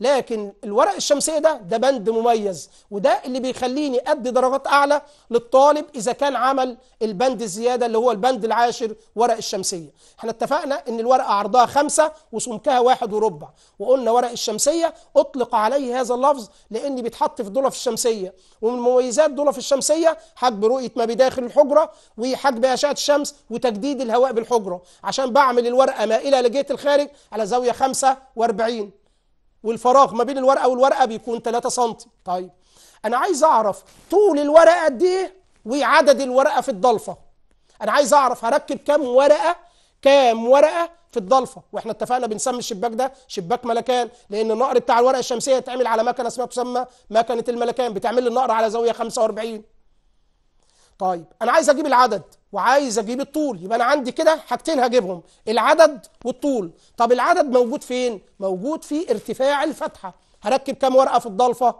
لكن الورق الشمسية ده ده بند مميز وده اللي بيخليني أدي درجات أعلى للطالب إذا كان عمل البند الزيادة اللي هو البند العاشر ورق الشمسية احنا اتفقنا ان الورقة عرضها خمسة وسمكها واحد وربع وقلنا ورق الشمسية أطلق عليه هذا اللفظ لأن بيتحط في دولف الشمسية ومن مميزات دولف الشمسية حجب رؤية ما بداخل الحجرة وحجب أشعة الشمس وتجديد الهواء بالحجرة عشان بعمل الورقة مائلة لجهة الخارج على زاوية 45 والفراغ ما بين الورقه والورقه بيكون 3 سم طيب انا عايز اعرف طول الورقه قد ايه وعدد الورقه في الضلفه انا عايز اعرف هركب كام ورقه كام ورقه في الضلفه واحنا اتفقنا بنسمي الشباك ده شباك ملكان لان النقر بتاع الورقه الشمسيه يتعمل على مكنه اسمها تسمى مكنه الملكان بتعمل لي النقر على زاويه 45 طيب انا عايز اجيب العدد وعايز اجيب الطول يبقى انا عندي كده حاجتين هجيبهم العدد والطول طب العدد موجود فين موجود في ارتفاع الفتحه هركب كام ورقه في الضلفه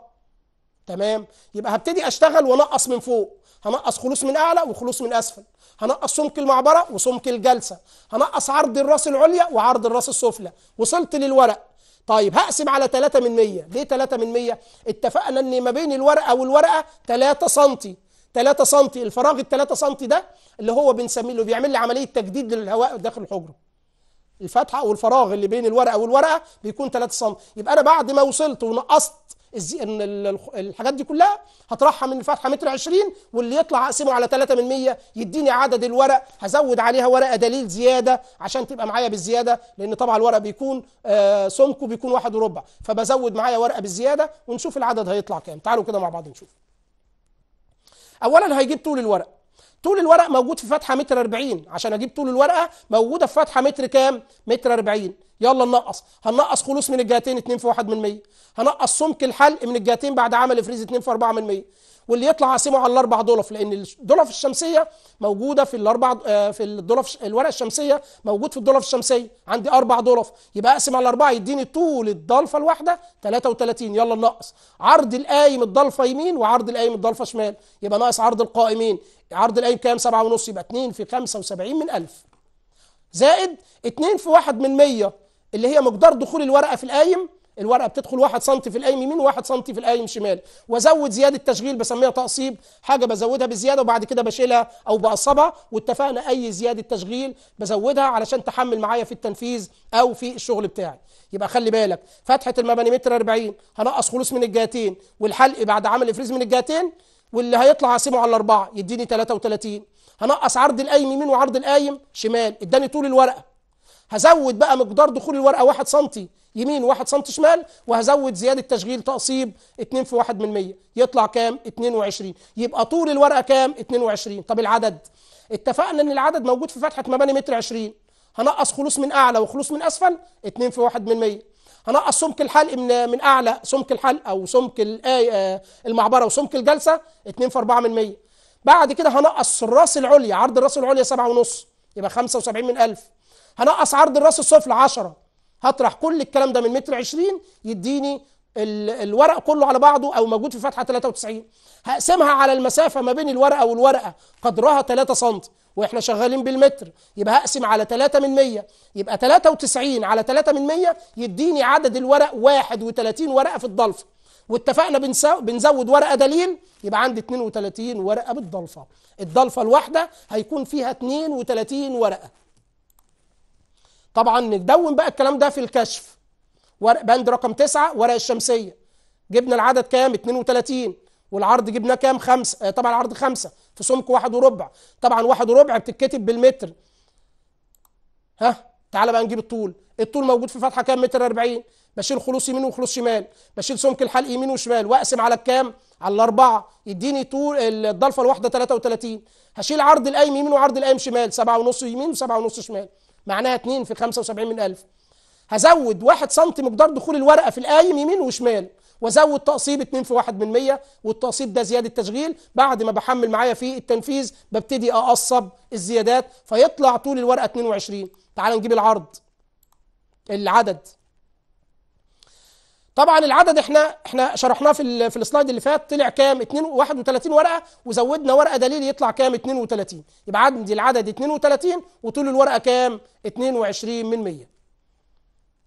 تمام يبقى هبتدي اشتغل وانقص من فوق هنقص خلوص من اعلى وخلوص من اسفل هنقص سمك المعبره وسمك الجلسه هنقص عرض الراس العليا وعرض الراس السفلى وصلت للورق طيب هقسم على 3 من 100 ليه 3 من 100 اتفقنا ان ما بين الورقه والورقه 3 سم 3 سم الفراغ ال 3 سم ده اللي هو بنسميه اللي بيعمل لي عمليه تجديد للهواء داخل الحجره الفتحه والفراغ اللي بين الورقه والورقه بيكون 3 سم يبقى انا بعد ما وصلت ونقصت الحاجات دي كلها هطرحها من الفتحه متر 20 واللي يطلع اقسمه على 3 من 100 يديني عدد الورق هزود عليها ورقه دليل زياده عشان تبقى معايا بالزياده لان طبعا الورق بيكون آه سمكه بيكون واحد وربع فبزود معايا ورقه بالزياده ونشوف العدد هيطلع كام تعالوا كده مع بعض نشوف اولا هيجيب طول الورق طول الورق موجود في فتحه متر 40 عشان اجيب طول الورقه موجوده في فتحه متر كام متر 40 يلا ننقص هنقص خلوص من الجهتين 2 في 1 من 100 هنقص سمك الحلق من الجهتين بعد عمل فريز 2 في 4 من 100 واللي يطلع اقسمه على الاربع ضلف لان الضلف الشمسيه موجوده في الاربع آه، في الضلف الورقه الشمسيه موجود في الضلف الشمسيه عندي اربع ضلف يبقى اقسم على اربعه يديني طول الضلفه الواحده 33 يلا النقص عرض القايم الضلفه يمين وعرض القايم الضلفه شمال يبقى ناقص عرض القائمين عرض القايم كام 7.5 يبقى 2 في 75 من 1000 زائد 2 في 1 من 100 اللي هي مقدار دخول الورقه في القايم الورقه بتدخل 1 سم في القايم يمين و1 سم في القايم شمال وازود زياده تشغيل بسميها تقصيب حاجه بزودها بزياده وبعد كده بشيلها او بقصبها واتفقنا اي زياده تشغيل بزودها علشان تحمل معايا في التنفيذ او في الشغل بتاعي يبقى خلي بالك فتحه المباني متر 40 هنقص خلوص من الجهتين والحلق بعد عمل الفريز من الجهتين واللي هيطلع هسيبه على الاربعه يديني 33 هنقص عرض القايم يمين وعرض القايم شمال اداني طول الورقه هزود بقى مقدار دخول الورقه 1 سم يمين 1 سم شمال وهزود زياده تشغيل تقصيب 2 في 1 من 100 يطلع كام 22 يبقى طول الورقه كام 22 طب العدد اتفقنا ان العدد موجود في فتحه مباني متر 20 هنقص خلوص من اعلى وخلوص من اسفل 2 في 1 من 100 هنقص سمك الحلق من من اعلى سمك الحلق او سمك آه، آه، المعبره وسمك الجلسه 2 في 4 من 100 بعد كده هنقص الراس العليا عرض الراس العليا 7.5 يبقى 75 من 1000 هنقص عرض الراس السفلى 10 هطرح كل الكلام ده من متر 20 يديني الورق كله على بعضه او موجود في فتحه 93 هقسمها على المسافه ما بين الورقه والورقه قدرها 3 سم واحنا شغالين بالمتر يبقى هقسم على 3 من 100 يبقى 93 على 3 من 100 يديني عدد الورق 31 ورقه في الضلفه واتفقنا بنزود ورقه دليل يبقى عندي 32 ورقه بالضلفه الضلفه الواحده هيكون فيها 32 ورقه طبعا ندون بقى الكلام ده في الكشف ورق بند رقم 9 ورق الشمسيه جبنا العدد كام 32 والعرض جبناه كام خمسة آه، طبعا العرض خمسة في سمك واحد وربع طبعا واحد وربع بتتكتب بالمتر ها تعال بقى نجيب الطول الطول موجود في فتحه كام متر 40 بشيل خلوص يمين وخلوص شمال بشيل سمك الحلق يمين وشمال واقسم على الكام على الاربعه يديني طول الضلفه الواحده 33 هشيل عرض القايم يمين وعرض القايم شمال سبعة ونص يمين وسبعة ونص شمال معناها 2 في 75 من 1000 هزود 1 سم مقدار دخول الورقة في القايم يمين وشمال وازود تقصيب 2 في 1 من 100 والتقصيب ده زياده تشغيل بعد ما بحمل معايا في التنفيذ ببتدي اقصب الزيادات فيطلع طول الورقه 22 تعال نجيب العرض العدد طبعا العدد احنا احنا شرحناه في في السلايد اللي فات طلع كام 2 31 ورقه وزودنا ورقه دليل يطلع كام 32 يبقى عندي العدد 32 وطول الورقه كام 22 من 100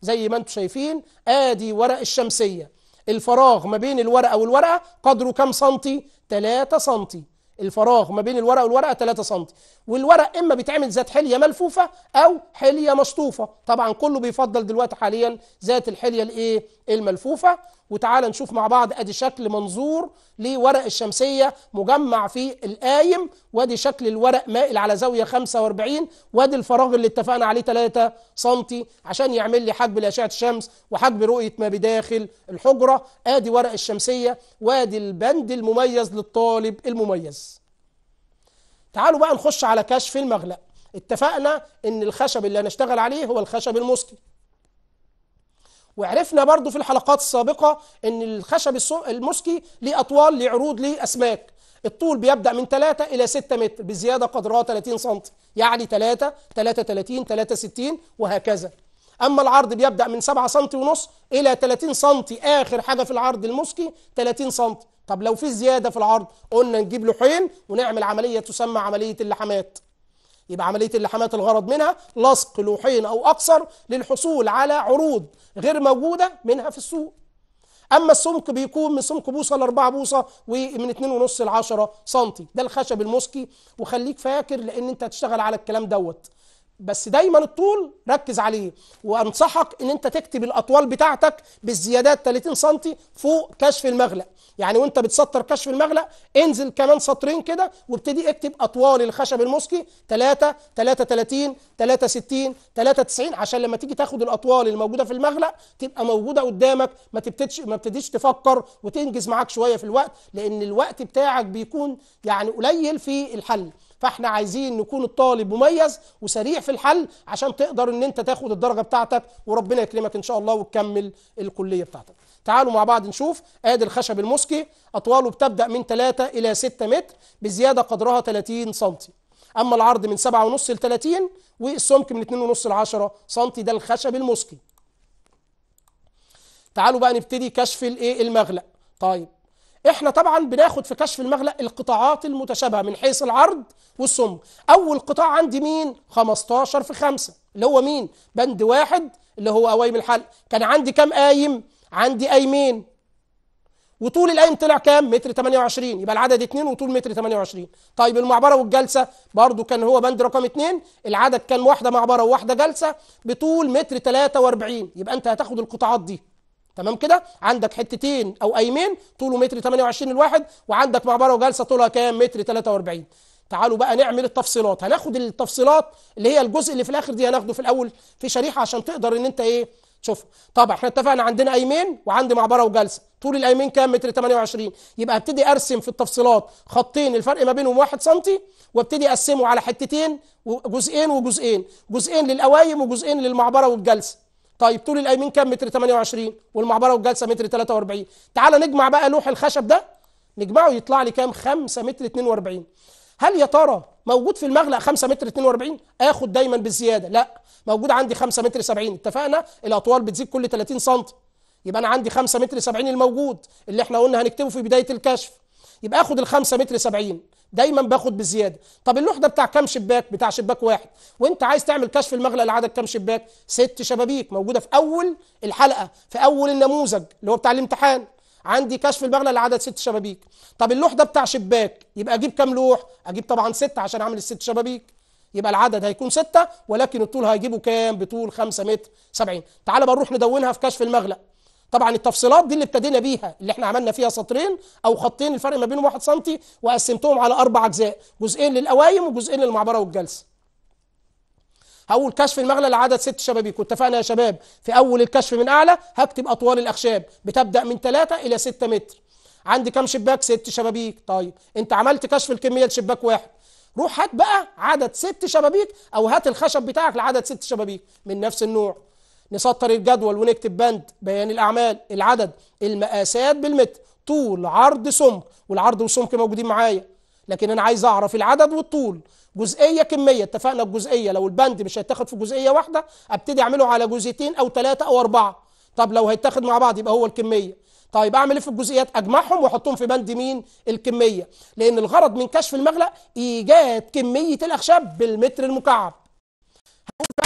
زي ما انتم شايفين ادي ورق الشمسيه الفراغ ما بين الورقه والورقه قدره كام سنتي 3 سنتي الفراغ ما بين الورقه والورقه 3 سنتي والورق اما بيتعمل ذات حليه ملفوفه او حليه مصطوفه طبعا كله بيفضل دلوقتي حاليا ذات الحليه الايه الملفوفه وتعالى نشوف مع بعض ادي شكل منظور لورق الشمسيه مجمع في القايم وادي شكل الورق مائل على زاويه 45 وادي الفراغ اللي اتفقنا عليه 3 سم عشان يعمل لي حجب لاشعه الشمس وحجب رؤيه ما بداخل الحجره ادي ورق الشمسيه وادي البند المميز للطالب المميز تعالوا بقى نخش على كشف المغلق اتفقنا ان الخشب اللي هنشتغل عليه هو الخشب المسكي وعرفنا برضو في الحلقات السابقة ان الخشب المسكي ليه اطوال ليه عروض ليه اسماك الطول بيبدأ من 3 إلى 6 متر بزيادة قدرها 30 سم يعني 3 33 63 وهكذا أما العرض بيبدأ من 7 سم ونص إلى 30 سم آخر حاجة في العرض المسكي 30 سم طب لو في زياده في العرض قلنا نجيب لوحين ونعمل عمليه تسمى عمليه اللحامات يبقى عمليه اللحامات الغرض منها لصق لوحين او اكثر للحصول على عروض غير موجوده منها في السوق اما السمك بيكون من سمك بوصه ل 4 بوصه ومن 2.5 ل 10 سم ده الخشب المسكي وخليك فاكر لان انت هتشتغل على الكلام دوت بس دايما الطول ركز عليه وانصحك ان انت تكتب الاطوال بتاعتك بالزيادات 30 سم فوق كشف المغلق يعني وانت بتسطر كشف المغلق انزل كمان سطرين كده وابتدي اكتب اطوال الخشب المسكي 3 33 63 93 عشان لما تيجي تاخد الاطوال الموجوده في المغلق تبقى موجوده قدامك ما تبتديش ما تبتديش تفكر وتنجز معاك شويه في الوقت لان الوقت بتاعك بيكون يعني قليل في الحل فاحنا عايزين نكون الطالب مميز وسريع في الحل عشان تقدر ان انت تاخد الدرجه بتاعتك وربنا يكرمك ان شاء الله وتكمل الكليه بتاعتك تعالوا مع بعض نشوف ادي الخشب المسكي اطواله بتبدا من 3 الى 6 متر بزياده قدرها 30 سم اما العرض من 7.5 ل 30 والسمك من 2.5 ل 10 سم ده الخشب المسكي تعالوا بقى نبتدي كشف الايه المغلق طيب احنا طبعا بناخد في كشف المغلق القطاعات المتشابهه من حيث العرض والسم اول قطاع عندي مين 15 في 5 اللي هو مين بند واحد اللي هو قوايم الحلق كان عندي كام قايم عندي قايمين وطول القايم طلع كام متر 28 يبقى العدد 2 وطول متر 28 طيب المعبره والجلسه برضو كان هو بند رقم 2 العدد كان واحده معبره وواحده جلسه بطول متر 43 يبقى انت هتاخد القطاعات دي تمام كده عندك حتتين او قايمين طوله متر 28 الواحد وعندك معبره وجلسه طولها كام متر 43 تعالوا بقى نعمل التفصيلات هناخد التفصيلات اللي هي الجزء اللي في الاخر دي هناخده في الاول في شريحه عشان تقدر ان انت ايه شوف طبعا احنا اتفقنا عندنا ايمين وعندي معبره وجلسه طول الايمين كام متر 28 يبقى ابتدي ارسم في التفصيلات خطين الفرق ما بينهم 1 سم وابتدي اقسمه على حتتين وجزئين وجزئين جزئين للقوايم وجزئين للمعبره والجلسه طيب طول الايمين كام متر 28 والمعبره والجلسه متر 43 تعال نجمع بقى لوح الخشب ده نجمعه يطلع لي كام 5 متر 42 هل يا ترى موجود في المغلق 5 متر 42 اخد دايما بالزياده لا موجود عندي 5 متر 70 اتفقنا الاطوال بتزيد كل 30 سم يبقى انا عندي 5 متر 70 الموجود اللي احنا قلنا هنكتبه في بدايه الكشف يبقى اخد ال 5 متر 70 دايما باخد بزياده طب اللوح ده بتاع كام شباك بتاع شباك واحد وانت عايز تعمل كشف المغلى لعدد كام شباك ست شبابيك موجوده في اول الحلقه في اول النموذج اللي هو بتاع الامتحان عندي كشف المغلى لعدد ست شبابيك طب اللوح ده بتاع شباك يبقى اجيب كام لوح اجيب طبعا ستة عشان اعمل الست شبابيك يبقى العدد هيكون ستة ولكن الطول هيجيبه كام بطول 5 متر 70 تعال بنروح ندونها في كشف المغلق طبعا التفصيلات دي اللي ابتدينا بيها اللي احنا عملنا فيها سطرين او خطين الفرق ما بينهم 1 سم وقسمتهم على اربع اجزاء جزئين للقوايم وجزئين للمعبره والجلسه هقول كشف المغلى لعدد ست شبابيك واتفقنا يا شباب في اول الكشف من اعلى هكتب اطوال الاخشاب بتبدا من 3 الى 6 متر عندي كام شباك ست شبابيك طيب انت عملت كشف الكميه لشباك واحد روح هات بقى عدد ست شبابيك او هات الخشب بتاعك لعدد ست شبابيك من نفس النوع نسطر الجدول ونكتب بند بيان الأعمال العدد المقاسات بالمتر طول عرض سمك والعرض والسمك موجودين معايا لكن أنا عايز أعرف العدد والطول جزئية كمية اتفقنا الجزئية لو البند مش هيتاخد في جزئية واحدة أبتدي أعمله على جزئيتين أو ثلاثة أو أربعة طب لو هيتاخد مع بعض يبقى هو الكمية طيب اعمل ايه في الجزئيات اجمعهم واحطهم في بند مين الكميه لان الغرض من كشف المغلق ايجاد كميه الاخشاب بالمتر المكعب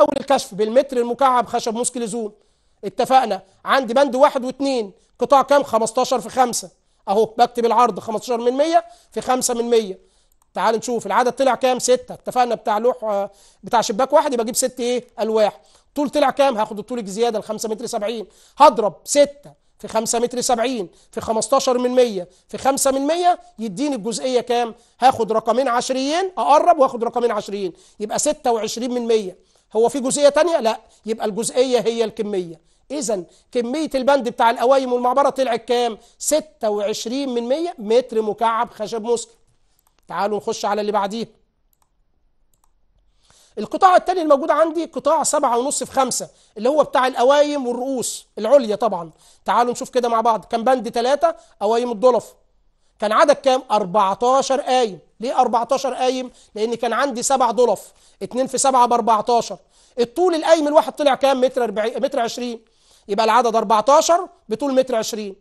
اول الكشف بالمتر المكعب خشب موس كليزون اتفقنا عندي بند واحد واثنين قطاع كام 15 في 5 اهو بكتب العرض 15 من 100 في 5 من 100 تعال نشوف العدد طلع كام 6 اتفقنا بتاع لوح آه، بتاع شباك واحد يبقى اجيب 6 ايه الواح طول طلع كام هاخد الطول الزياده ال 5 متر 70 هضرب 6 في 5 متر 70 في 15 من 100 في 5 من 100 يديني الجزئيه كام هاخد رقمين عشريين اقرب واخد رقمين عشريين يبقى 26 من 100 هو في جزئيه ثانيه لا يبقى الجزئيه هي الكميه اذا كميه البند بتاع القوايم والمعبره طلعت كام 26 من 100 متر مكعب خشب مسك تعالوا نخش على اللي بعديه القطاع الثاني الموجود عندي قطاع سبعة ونص في خمسة اللي هو بتاع القوايم والرؤوس العليا طبعا تعالوا نشوف كده مع بعض كان بند ثلاثة قوايم الضلف كان عدد كام 14 قايم ليه 14 قايم لان كان عندي سبع ضلف 2 في 7 ب 14 الطول القايم الواحد طلع كام متر 40 متر 20 يبقى العدد 14 بطول متر 20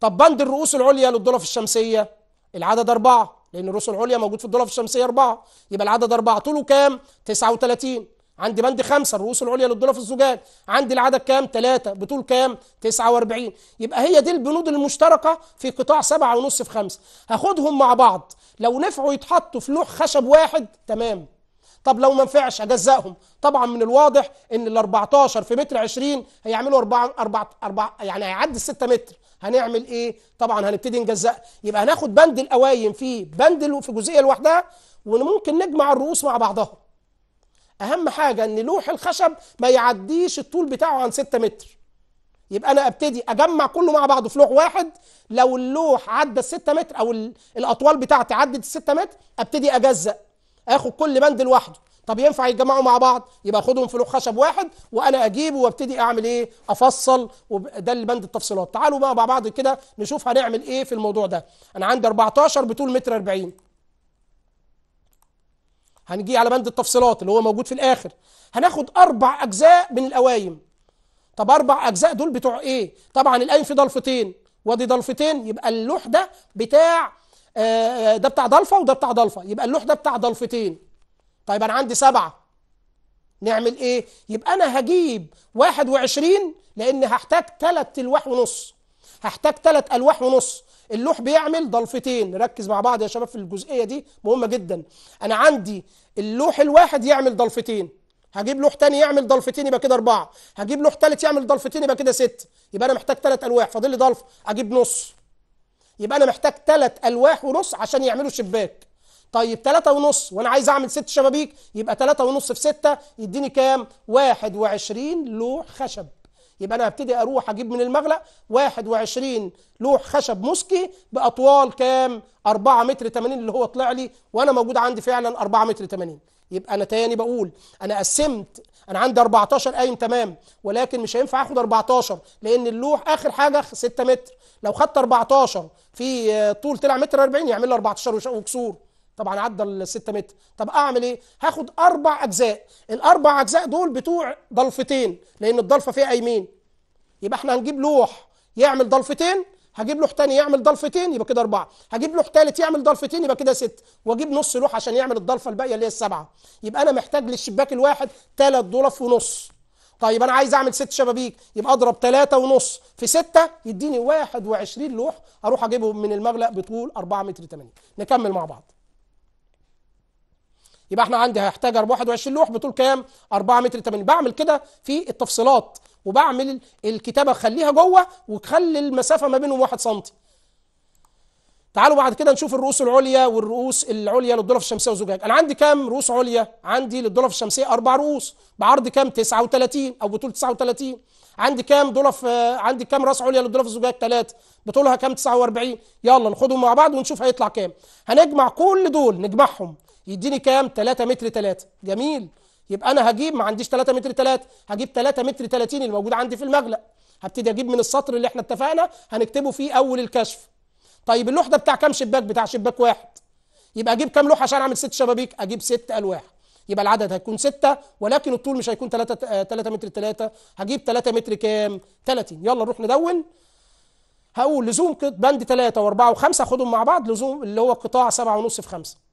طب بند الرؤوس العليا للضلف الشمسيه العدد أربعة لان الرؤوس العليا موجود في الدوله الشمسيه اربعه يبقى العدد اربعه طوله كام 39 عندي بند خمسة الرؤوس العليا في الزجاج عندي العدد كام ثلاثة بطول كام 49 يبقى هي دي البنود المشتركة في قطاع سبعة ونص في خمسة هاخدهم مع بعض لو نفعوا يتحطوا في لوح خشب واحد تمام طب لو ما نفعش اجزأهم طبعا من الواضح ان ال 14 في متر 20 هيعملوا 4 4 يعني هيعدي ال 6 متر هنعمل ايه طبعا هنبتدي نجزأ يبقى هناخد بند القوايم في بند في جزئيه لوحدها وممكن نجمع الرؤوس مع بعضها اهم حاجه ان لوح الخشب ما يعديش الطول بتاعه عن 6 متر يبقى انا ابتدي اجمع كله مع بعضه في لوح واحد لو اللوح عدى ال 6 متر او الاطوال بتاعتي عدت ال 6 متر ابتدي اجزأ اخد كل بند لوحده طب ينفع يتجمعوا مع بعض يبقى خدهم في لوح خشب واحد وانا اجيبه وابتدي اعمل ايه افصل وده اللي بند التفصيلات تعالوا بقى مع بعض كده نشوف هنعمل ايه في الموضوع ده انا عندي 14 بطول متر 40 هنجي على بند التفصيلات اللي هو موجود في الاخر هناخد اربع اجزاء من القوايم طب اربع اجزاء دول بتوع ايه طبعا القايم في ضلفتين وادي ضلفتين يبقى اللوح ده بتاع آه، آه، ده بتاع ضلفه وده بتاع ضلفه يبقى اللوح ده بتاع ضلفتين طيب انا عندي سبعه نعمل ايه يبقى انا هجيب 21 لان هحتاج ثلاث الواح ونص هحتاج ثلاث الواح ونص اللوح بيعمل ضلفتين ركز مع بعض يا شباب في الجزئيه دي مهمه جدا انا عندي اللوح الواحد يعمل ضلفتين هجيب لوح تاني يعمل ضلفتين يبقى كده اربعه هجيب لوح تالت يعمل ضلفتين يبقى كده ست يبقى انا محتاج ثلاث الواح فاضل لي ضلف اجيب نص يبقى انا محتاج ثلاث الواح ونص عشان يعملوا شباك طيب 3 ونص وانا عايز اعمل ست شبابيك يبقى 3 ونص في 6 يديني كام 21 لوح خشب يبقى انا هبتدي اروح اجيب من المغلق 21 لوح خشب مسكي باطوال كام 4 متر 80 اللي هو طلع لي وانا موجود عندي فعلا 4 متر 80 يبقى انا تاني بقول انا قسمت انا عندي 14 قايم تمام ولكن مش هينفع اخد 14 لان اللوح اخر حاجه 6 متر لو خدت 14 في طول طلع متر 40 يعمل لي 14 وكسور طبعا عدى ال 6 متر طب اعمل ايه هاخد اربع اجزاء الاربع اجزاء دول بتوع ضلفتين لان الضلفه فيها ايمين يبقى احنا هنجيب لوح يعمل ضلفتين هجيب لوح تاني يعمل ضلفتين يبقى كده أربعة هجيب لوح تالت يعمل ضلفتين يبقى كده ست وأجيب نص لوح عشان يعمل الضلفة الباقية اللي هي السبعة يبقى أنا محتاج للشباك الواحد تلات ضلف ونص طيب أنا عايز أعمل ست شبابيك يبقى أضرب تلاتة ونص في ستة يديني واحد وعشرين لوح أروح أجيبهم من المغلق بطول أربعة متر تمانية نكمل مع بعض يبقى احنا عندي هيحتاج 21 لوح بطول كام 4 متر 8 بعمل كده في التفصيلات وبعمل الكتابه خليها جوه وخلي المسافه ما بينهم 1 سم تعالوا بعد كده نشوف الرؤوس العليا والرؤوس العليا للضلف الشمسيه والزجاج انا عندي كام رؤوس عليا عندي للضلف الشمسيه اربع رؤوس بعرض كام 39 او بطول 39 عندي كام دولف عندي كام راس عليا للدولف الزجاج ثلاثه بطولها كام 49 يلا ناخدهم مع بعض ونشوف هيطلع كام هنجمع كل دول نجمعهم يديني كام 3 متر 3 جميل يبقى انا هجيب ما عنديش 3 متر 3 هجيب 3 متر 30 اللي موجود عندي في المغلق هبتدي اجيب من السطر اللي احنا اتفقنا هنكتبه فيه اول الكشف طيب اللوح ده بتاع كام شباك بتاع شباك واحد يبقى اجيب كام لوحه عشان اعمل ست شبابيك اجيب ست الواح يبقى العدد هيكون ستة ولكن الطول مش هيكون 3 3 آه، متر 3 هجيب 3 متر كام 30 يلا نروح ندون هقول لزوم بند 3 و4 و5 خدهم مع بعض لزوم اللي هو قطاع 7 ونص في 5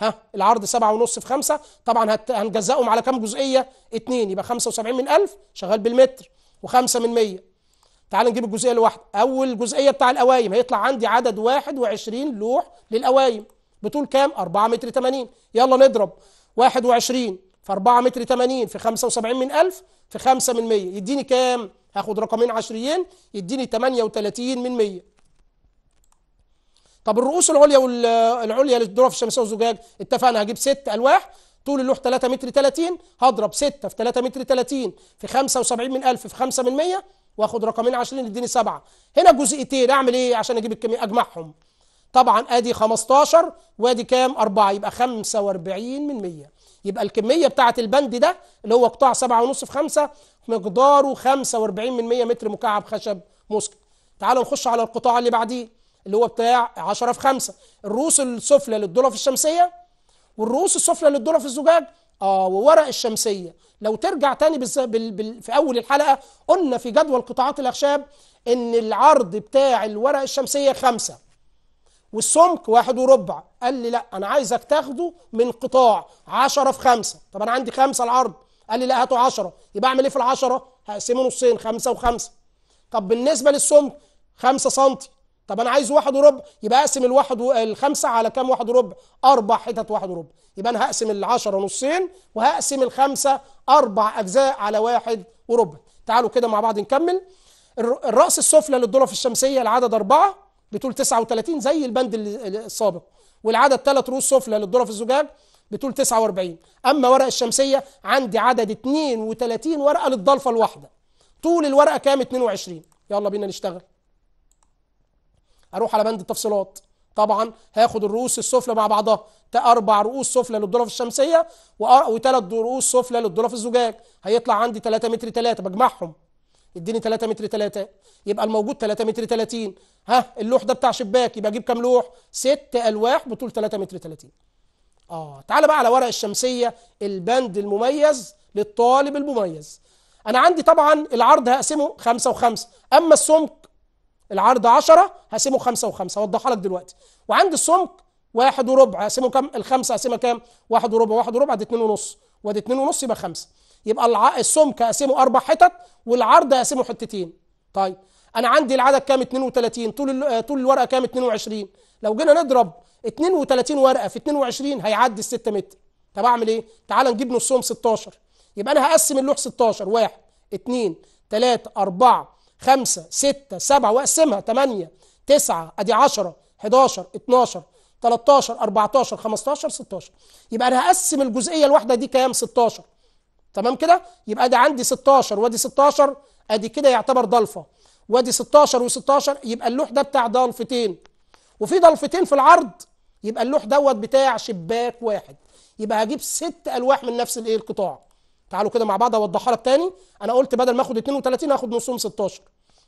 ها العرض سبعة ونص في خمسة طبعا هنجزئهم على كام جزئية اتنين يبقى خمسة وسبعين من ألف شغال بالمتر وخمسة من مية تعال نجيب الجزئية لوحدها أول جزئية بتاع القوايم هيطلع عندي عدد واحد وعشرين لوح للقوايم بطول كام؟ 4 متر 80 يلا نضرب 21 في 4 متر 80 في 75 من 1000 في 5 من 100 يديني كام؟ هاخد رقمين عشريين يديني 38 من 100 طب الرؤوس العليا والعليا للدروع في الشمسيه والزجاج اتفقنا هجيب ست الواح طول اللوح 3 متر 30 هضرب 6 في 3 متر 30 في 75 من 1000 في 5 من 100 واخد رقمين 20 يديني 7 هنا جزئيتين اعمل ايه عشان اجيب الكميه اجمعهم طبعا ادي 15 وادي كام 4 يبقى 45 من 100 يبقى الكميه بتاعه البند ده اللي هو قطاع 7.5 في 5 مقداره 45 من 100 متر مكعب خشب مسكت تعالوا نخش على القطاع اللي بعديه اللي هو بتاع 10 في 5 الرؤوس السفلى للدولف الشمسيه والرؤوس السفلى للدولف الزجاج اه وورق الشمسيه لو ترجع تاني بال... بال... في اول الحلقه قلنا في جدول قطاعات الاخشاب ان العرض بتاع الورق الشمسيه خمسه والسمك واحد وربع قال لي لا انا عايزك تاخده من قطاع 10 في 5 طب انا عندي خمسه العرض قال لي لا هاتوا 10 يبقى اعمل ايه في ال10 هقسمه نصين خمسه وخمسه طب بالنسبه للسمك 5 سم طب انا عايز واحد وربع يبقى اقسم الواحد الخمسه على كام واحد وربع؟ اربع حتت واحد وربع يبقى انا هقسم العشره نصين وهقسم الخمسه اربع اجزاء على واحد وربع تعالوا كده مع بعض نكمل الراس السفلى للظلف الشمسيه العدد اربعه بطول 39 زي البند السابق والعدد ثلاث رؤوس سفلى للظلف الزجاج بطول 49 اما ورق الشمسيه عندي عدد 32 ورقه للضلفه الواحده طول الورقه كام 22 يلا بينا نشتغل اروح على بند التفصيلات طبعا هاخد الرؤوس السفلى مع بعضها اربع رؤوس سفلى للضلف الشمسيه وثلاث رؤوس سفلى للضلف الزجاج هيطلع عندي 3 متر 3 بجمعهم اديني 3 متر 3 يبقى الموجود 3 متر 30 ها اللوح ده بتاع شباك يبقى اجيب كام لوح ست الواح بطول 3 متر 30 اه تعالى بقى على ورق الشمسيه البند المميز للطالب المميز انا عندي طبعا العرض هقسمه خمسة وخمسة اما السمك العرض 10 هقسمه 5 و5 اوضحها لك دلوقتي وعندي السمك 1 وربع هقسمه كام الخمسه هقسمها كام 1 وربع 1 وربع دي 2 ونص وادي 2 ونص يبقى 5 يبقى الع... السمك هقسمه اربع حتت والعرض هقسمه حتتين طيب انا عندي العدد كام 32 طول ال... طول الورقه كام 22 لو جينا نضرب 32 ورقه في 22 هيعدي ال 6 متر طب اعمل ايه تعال نجيب نصهم 16 يبقى انا هقسم اللوح 16 1 2 3 4 خمسة ستة سبعة واقسمها تمانية تسعة ادي عشرة 11 12 13 14 15 16 يبقى انا هقسم الجزئيه الواحده دي كام 16 تمام كده يبقى ده عندي 16 وادي 16 ادي كده يعتبر ضلفه وادي 16 و16 يبقى اللوح ده بتاع ضلفتين وفي ضلفتين في العرض يبقى اللوح دوت بتاع شباك واحد يبقى هجيب ست الواح من نفس الايه القطاع تعالوا كده مع بعض اوضحها لك تاني انا قلت بدل ما اخد 32 هاخد نصهم 16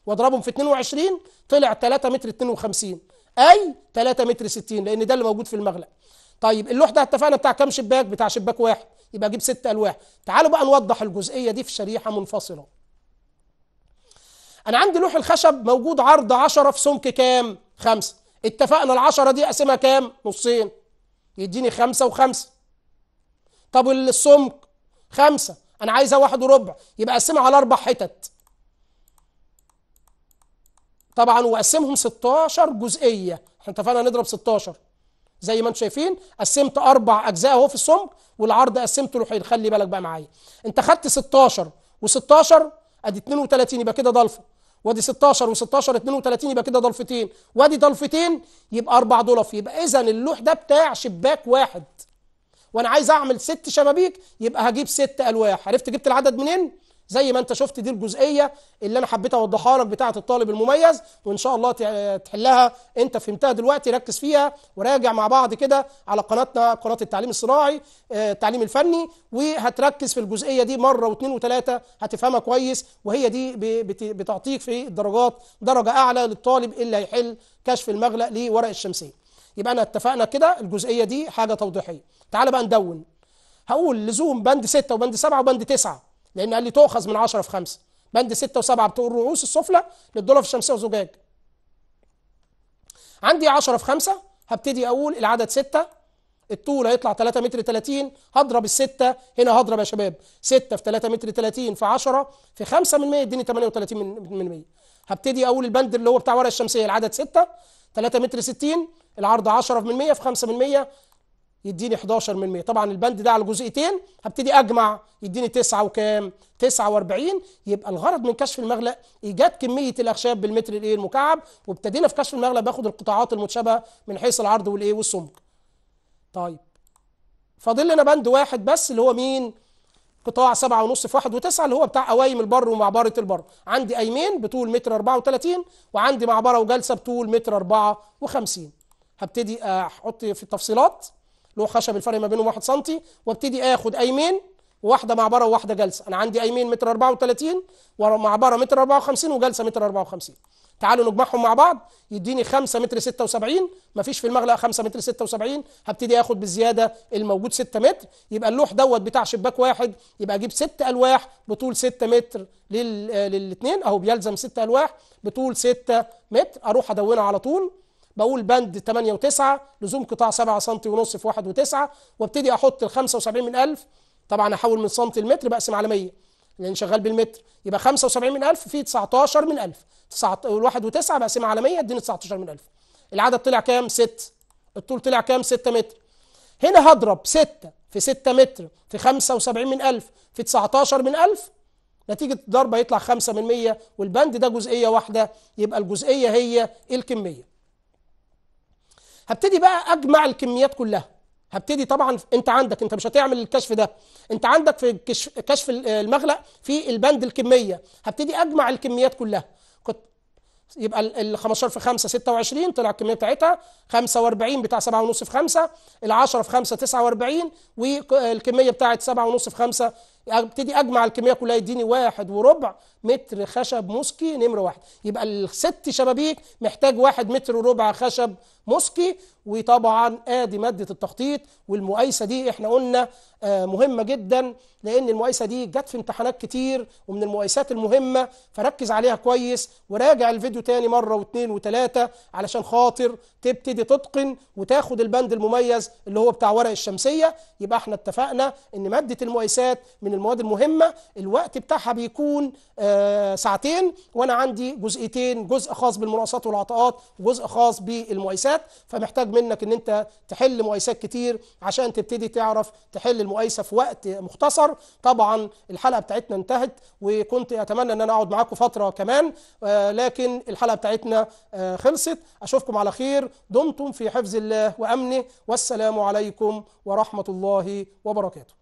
واضربهم في 22 طلع 3 متر 52 اي 3 متر 60 لان ده اللي موجود في المغلق طيب اللوح ده اتفقنا بتاع كام شباك بتاع شباك واحد يبقى اجيب 6 الواح تعالوا بقى نوضح الجزئيه دي في شريحه منفصله انا عندي لوح الخشب موجود عرض 10 في سمك كام 5 اتفقنا ال10 دي اقسمها كام نصين يديني 5 و5 طب السمك خمسة أنا عايزها واحد وربع يبقى أقسمها على أربع حتت طبعا وأقسمهم 16 جزئية احنا اتفقنا نضرب 16 زي ما انتم شايفين قسمت أربع أجزاء أهو في السمك والعرض قسمته لوحين خلي بالك بقى معايا أنت خدت 16 و16 أدي 32 يبقى كده ضلفة وادي 16 و16 32 يبقى كده ضلفتين وادي ضلفتين يبقى اربع ضلف يبقى اذا اللوح ده بتاع شباك واحد وانا عايز اعمل ست شبابيك يبقى هجيب ست الواح عرفت جبت العدد منين زي ما انت شفت دي الجزئيه اللي انا حبيت اوضحها لك بتاعه الطالب المميز وان شاء الله تحلها انت فهمتها دلوقتي ركز فيها وراجع مع بعض كده على قناتنا قناه التعليم الصناعي آه، التعليم الفني وهتركز في الجزئيه دي مره واثنين وثلاثه هتفهمها كويس وهي دي بتعطيك في الدرجات درجه اعلى للطالب اللي هيحل كشف المغلق لورق الشمسيه يبقى انا اتفقنا كده الجزئيه دي حاجه توضيحيه تعال بقى ندون هقول لزوم بند 6 وبند 7 وبند 9 لان قال لي تؤخذ من 10 في 5 بند 6 و7 بتوع الرؤوس السفلى للدولف الشمسيه وزجاج عندي 10 في 5 هبتدي اقول العدد 6 الطول هيطلع 3 متر 30 هضرب ال 6 هنا هضرب يا شباب 6 في 3 متر 30 في 10 في 5 من 100 يديني 38 من 100 هبتدي اقول البند اللي هو بتاع ورق الشمسيه العدد 6 3 متر 60 العرض 10 من 100 في 5 من 100 يديني 11 من 100 طبعا البند ده على جزئيتين هبتدي اجمع يديني 9 وكام 49 يبقى الغرض من كشف المغلق ايجاد كميه الاخشاب بالمتر الايه المكعب وابتدينا في كشف المغلق باخد القطاعات المتشابهه من حيث العرض والايه والسمك طيب فاضل لنا بند واحد بس اللي هو مين قطاع سبعة ونص في واحد وتسعة اللي هو بتاع قوايم البر ومعبرة البر عندي قايمين بطول متر 34 وعندي معبرة وجلسة بطول متر 54 هبتدي احط في التفصيلات لو خشب الفرق ما بينهم 1 سم وابتدي اخد ايمين وواحده معبره وواحده جلسه انا عندي ايمين متر 34 ومعبره متر 54 وجلسه متر 54 تعالوا نجمعهم مع بعض يديني 5 متر 76 مفيش في المغلق 5 متر 76 هبتدي اخد بالزياده الموجود 6 متر يبقى اللوح دوت بتاع شباك واحد يبقى اجيب 6 الواح بطول 6 متر للاثنين اهو بيلزم 6 الواح بطول 6 متر اروح ادونها على طول بقول بند 8 و9 لزوم قطاع 7 سم ونص في 1 و9 وابتدي احط ال 75 من 1000 طبعا احول من سنتي لمتر بقسم على 100 لان شغال بالمتر يبقى 75 من 1000 في 19 من 1000 1 و9 بقسم على 100 اديني 19 من 1000 العدد طلع كام 6 الطول طلع كام 6 متر هنا هضرب 6 في 6 متر في 75 من 1000 في 19 من 1000 نتيجة الضربة يطلع 5 من 100 والبند ده جزئية واحدة يبقى الجزئية هي الكمية هبتدي بقى اجمع الكميات كلها هبتدي طبعا انت عندك انت مش هتعمل الكشف ده انت عندك في كشف المغلق في البند الكميه هبتدي اجمع الكميات كلها كنت يبقى ال 15 في 5 26 طلع الكميه بتاعتها 45 بتاع 7 ونص في 5 ال 10 في 5 49 والكميه بتاعت 7 ونص في 5 ابتدي اجمع الكميه كلها يديني واحد وربع متر خشب مسكي نمره واحد يبقى الست شبابيك محتاج واحد متر وربع خشب مسكي وطبعا ادي ماده التخطيط والمقايسه دي احنا قلنا آه، مهمه جدا لان المقايسه دي جت في امتحانات كتير ومن المقايسات المهمه فركز عليها كويس وراجع الفيديو تاني مره واثنين وثلاثه علشان خاطر تبتدي تتقن وتاخد البند المميز اللي هو بتاع ورق الشمسيه يبقى احنا اتفقنا ان ماده المقايسات من المواد المهمه الوقت بتاعها بيكون آه، ساعتين وانا عندي جزئيتين جزء خاص بالمناقصات والعطاءات وجزء خاص بالمقايسات فمحتاج منك ان انت تحل مقايسات كتير عشان تبتدي تعرف تحل المقايسه في وقت مختصر طبعا الحلقه بتاعتنا انتهت وكنت اتمنى ان انا اقعد معاكم فتره كمان آه، لكن الحلقه بتاعتنا آه، خلصت اشوفكم على خير دمتم في حفظ الله وامنه والسلام عليكم ورحمه الله وبركاته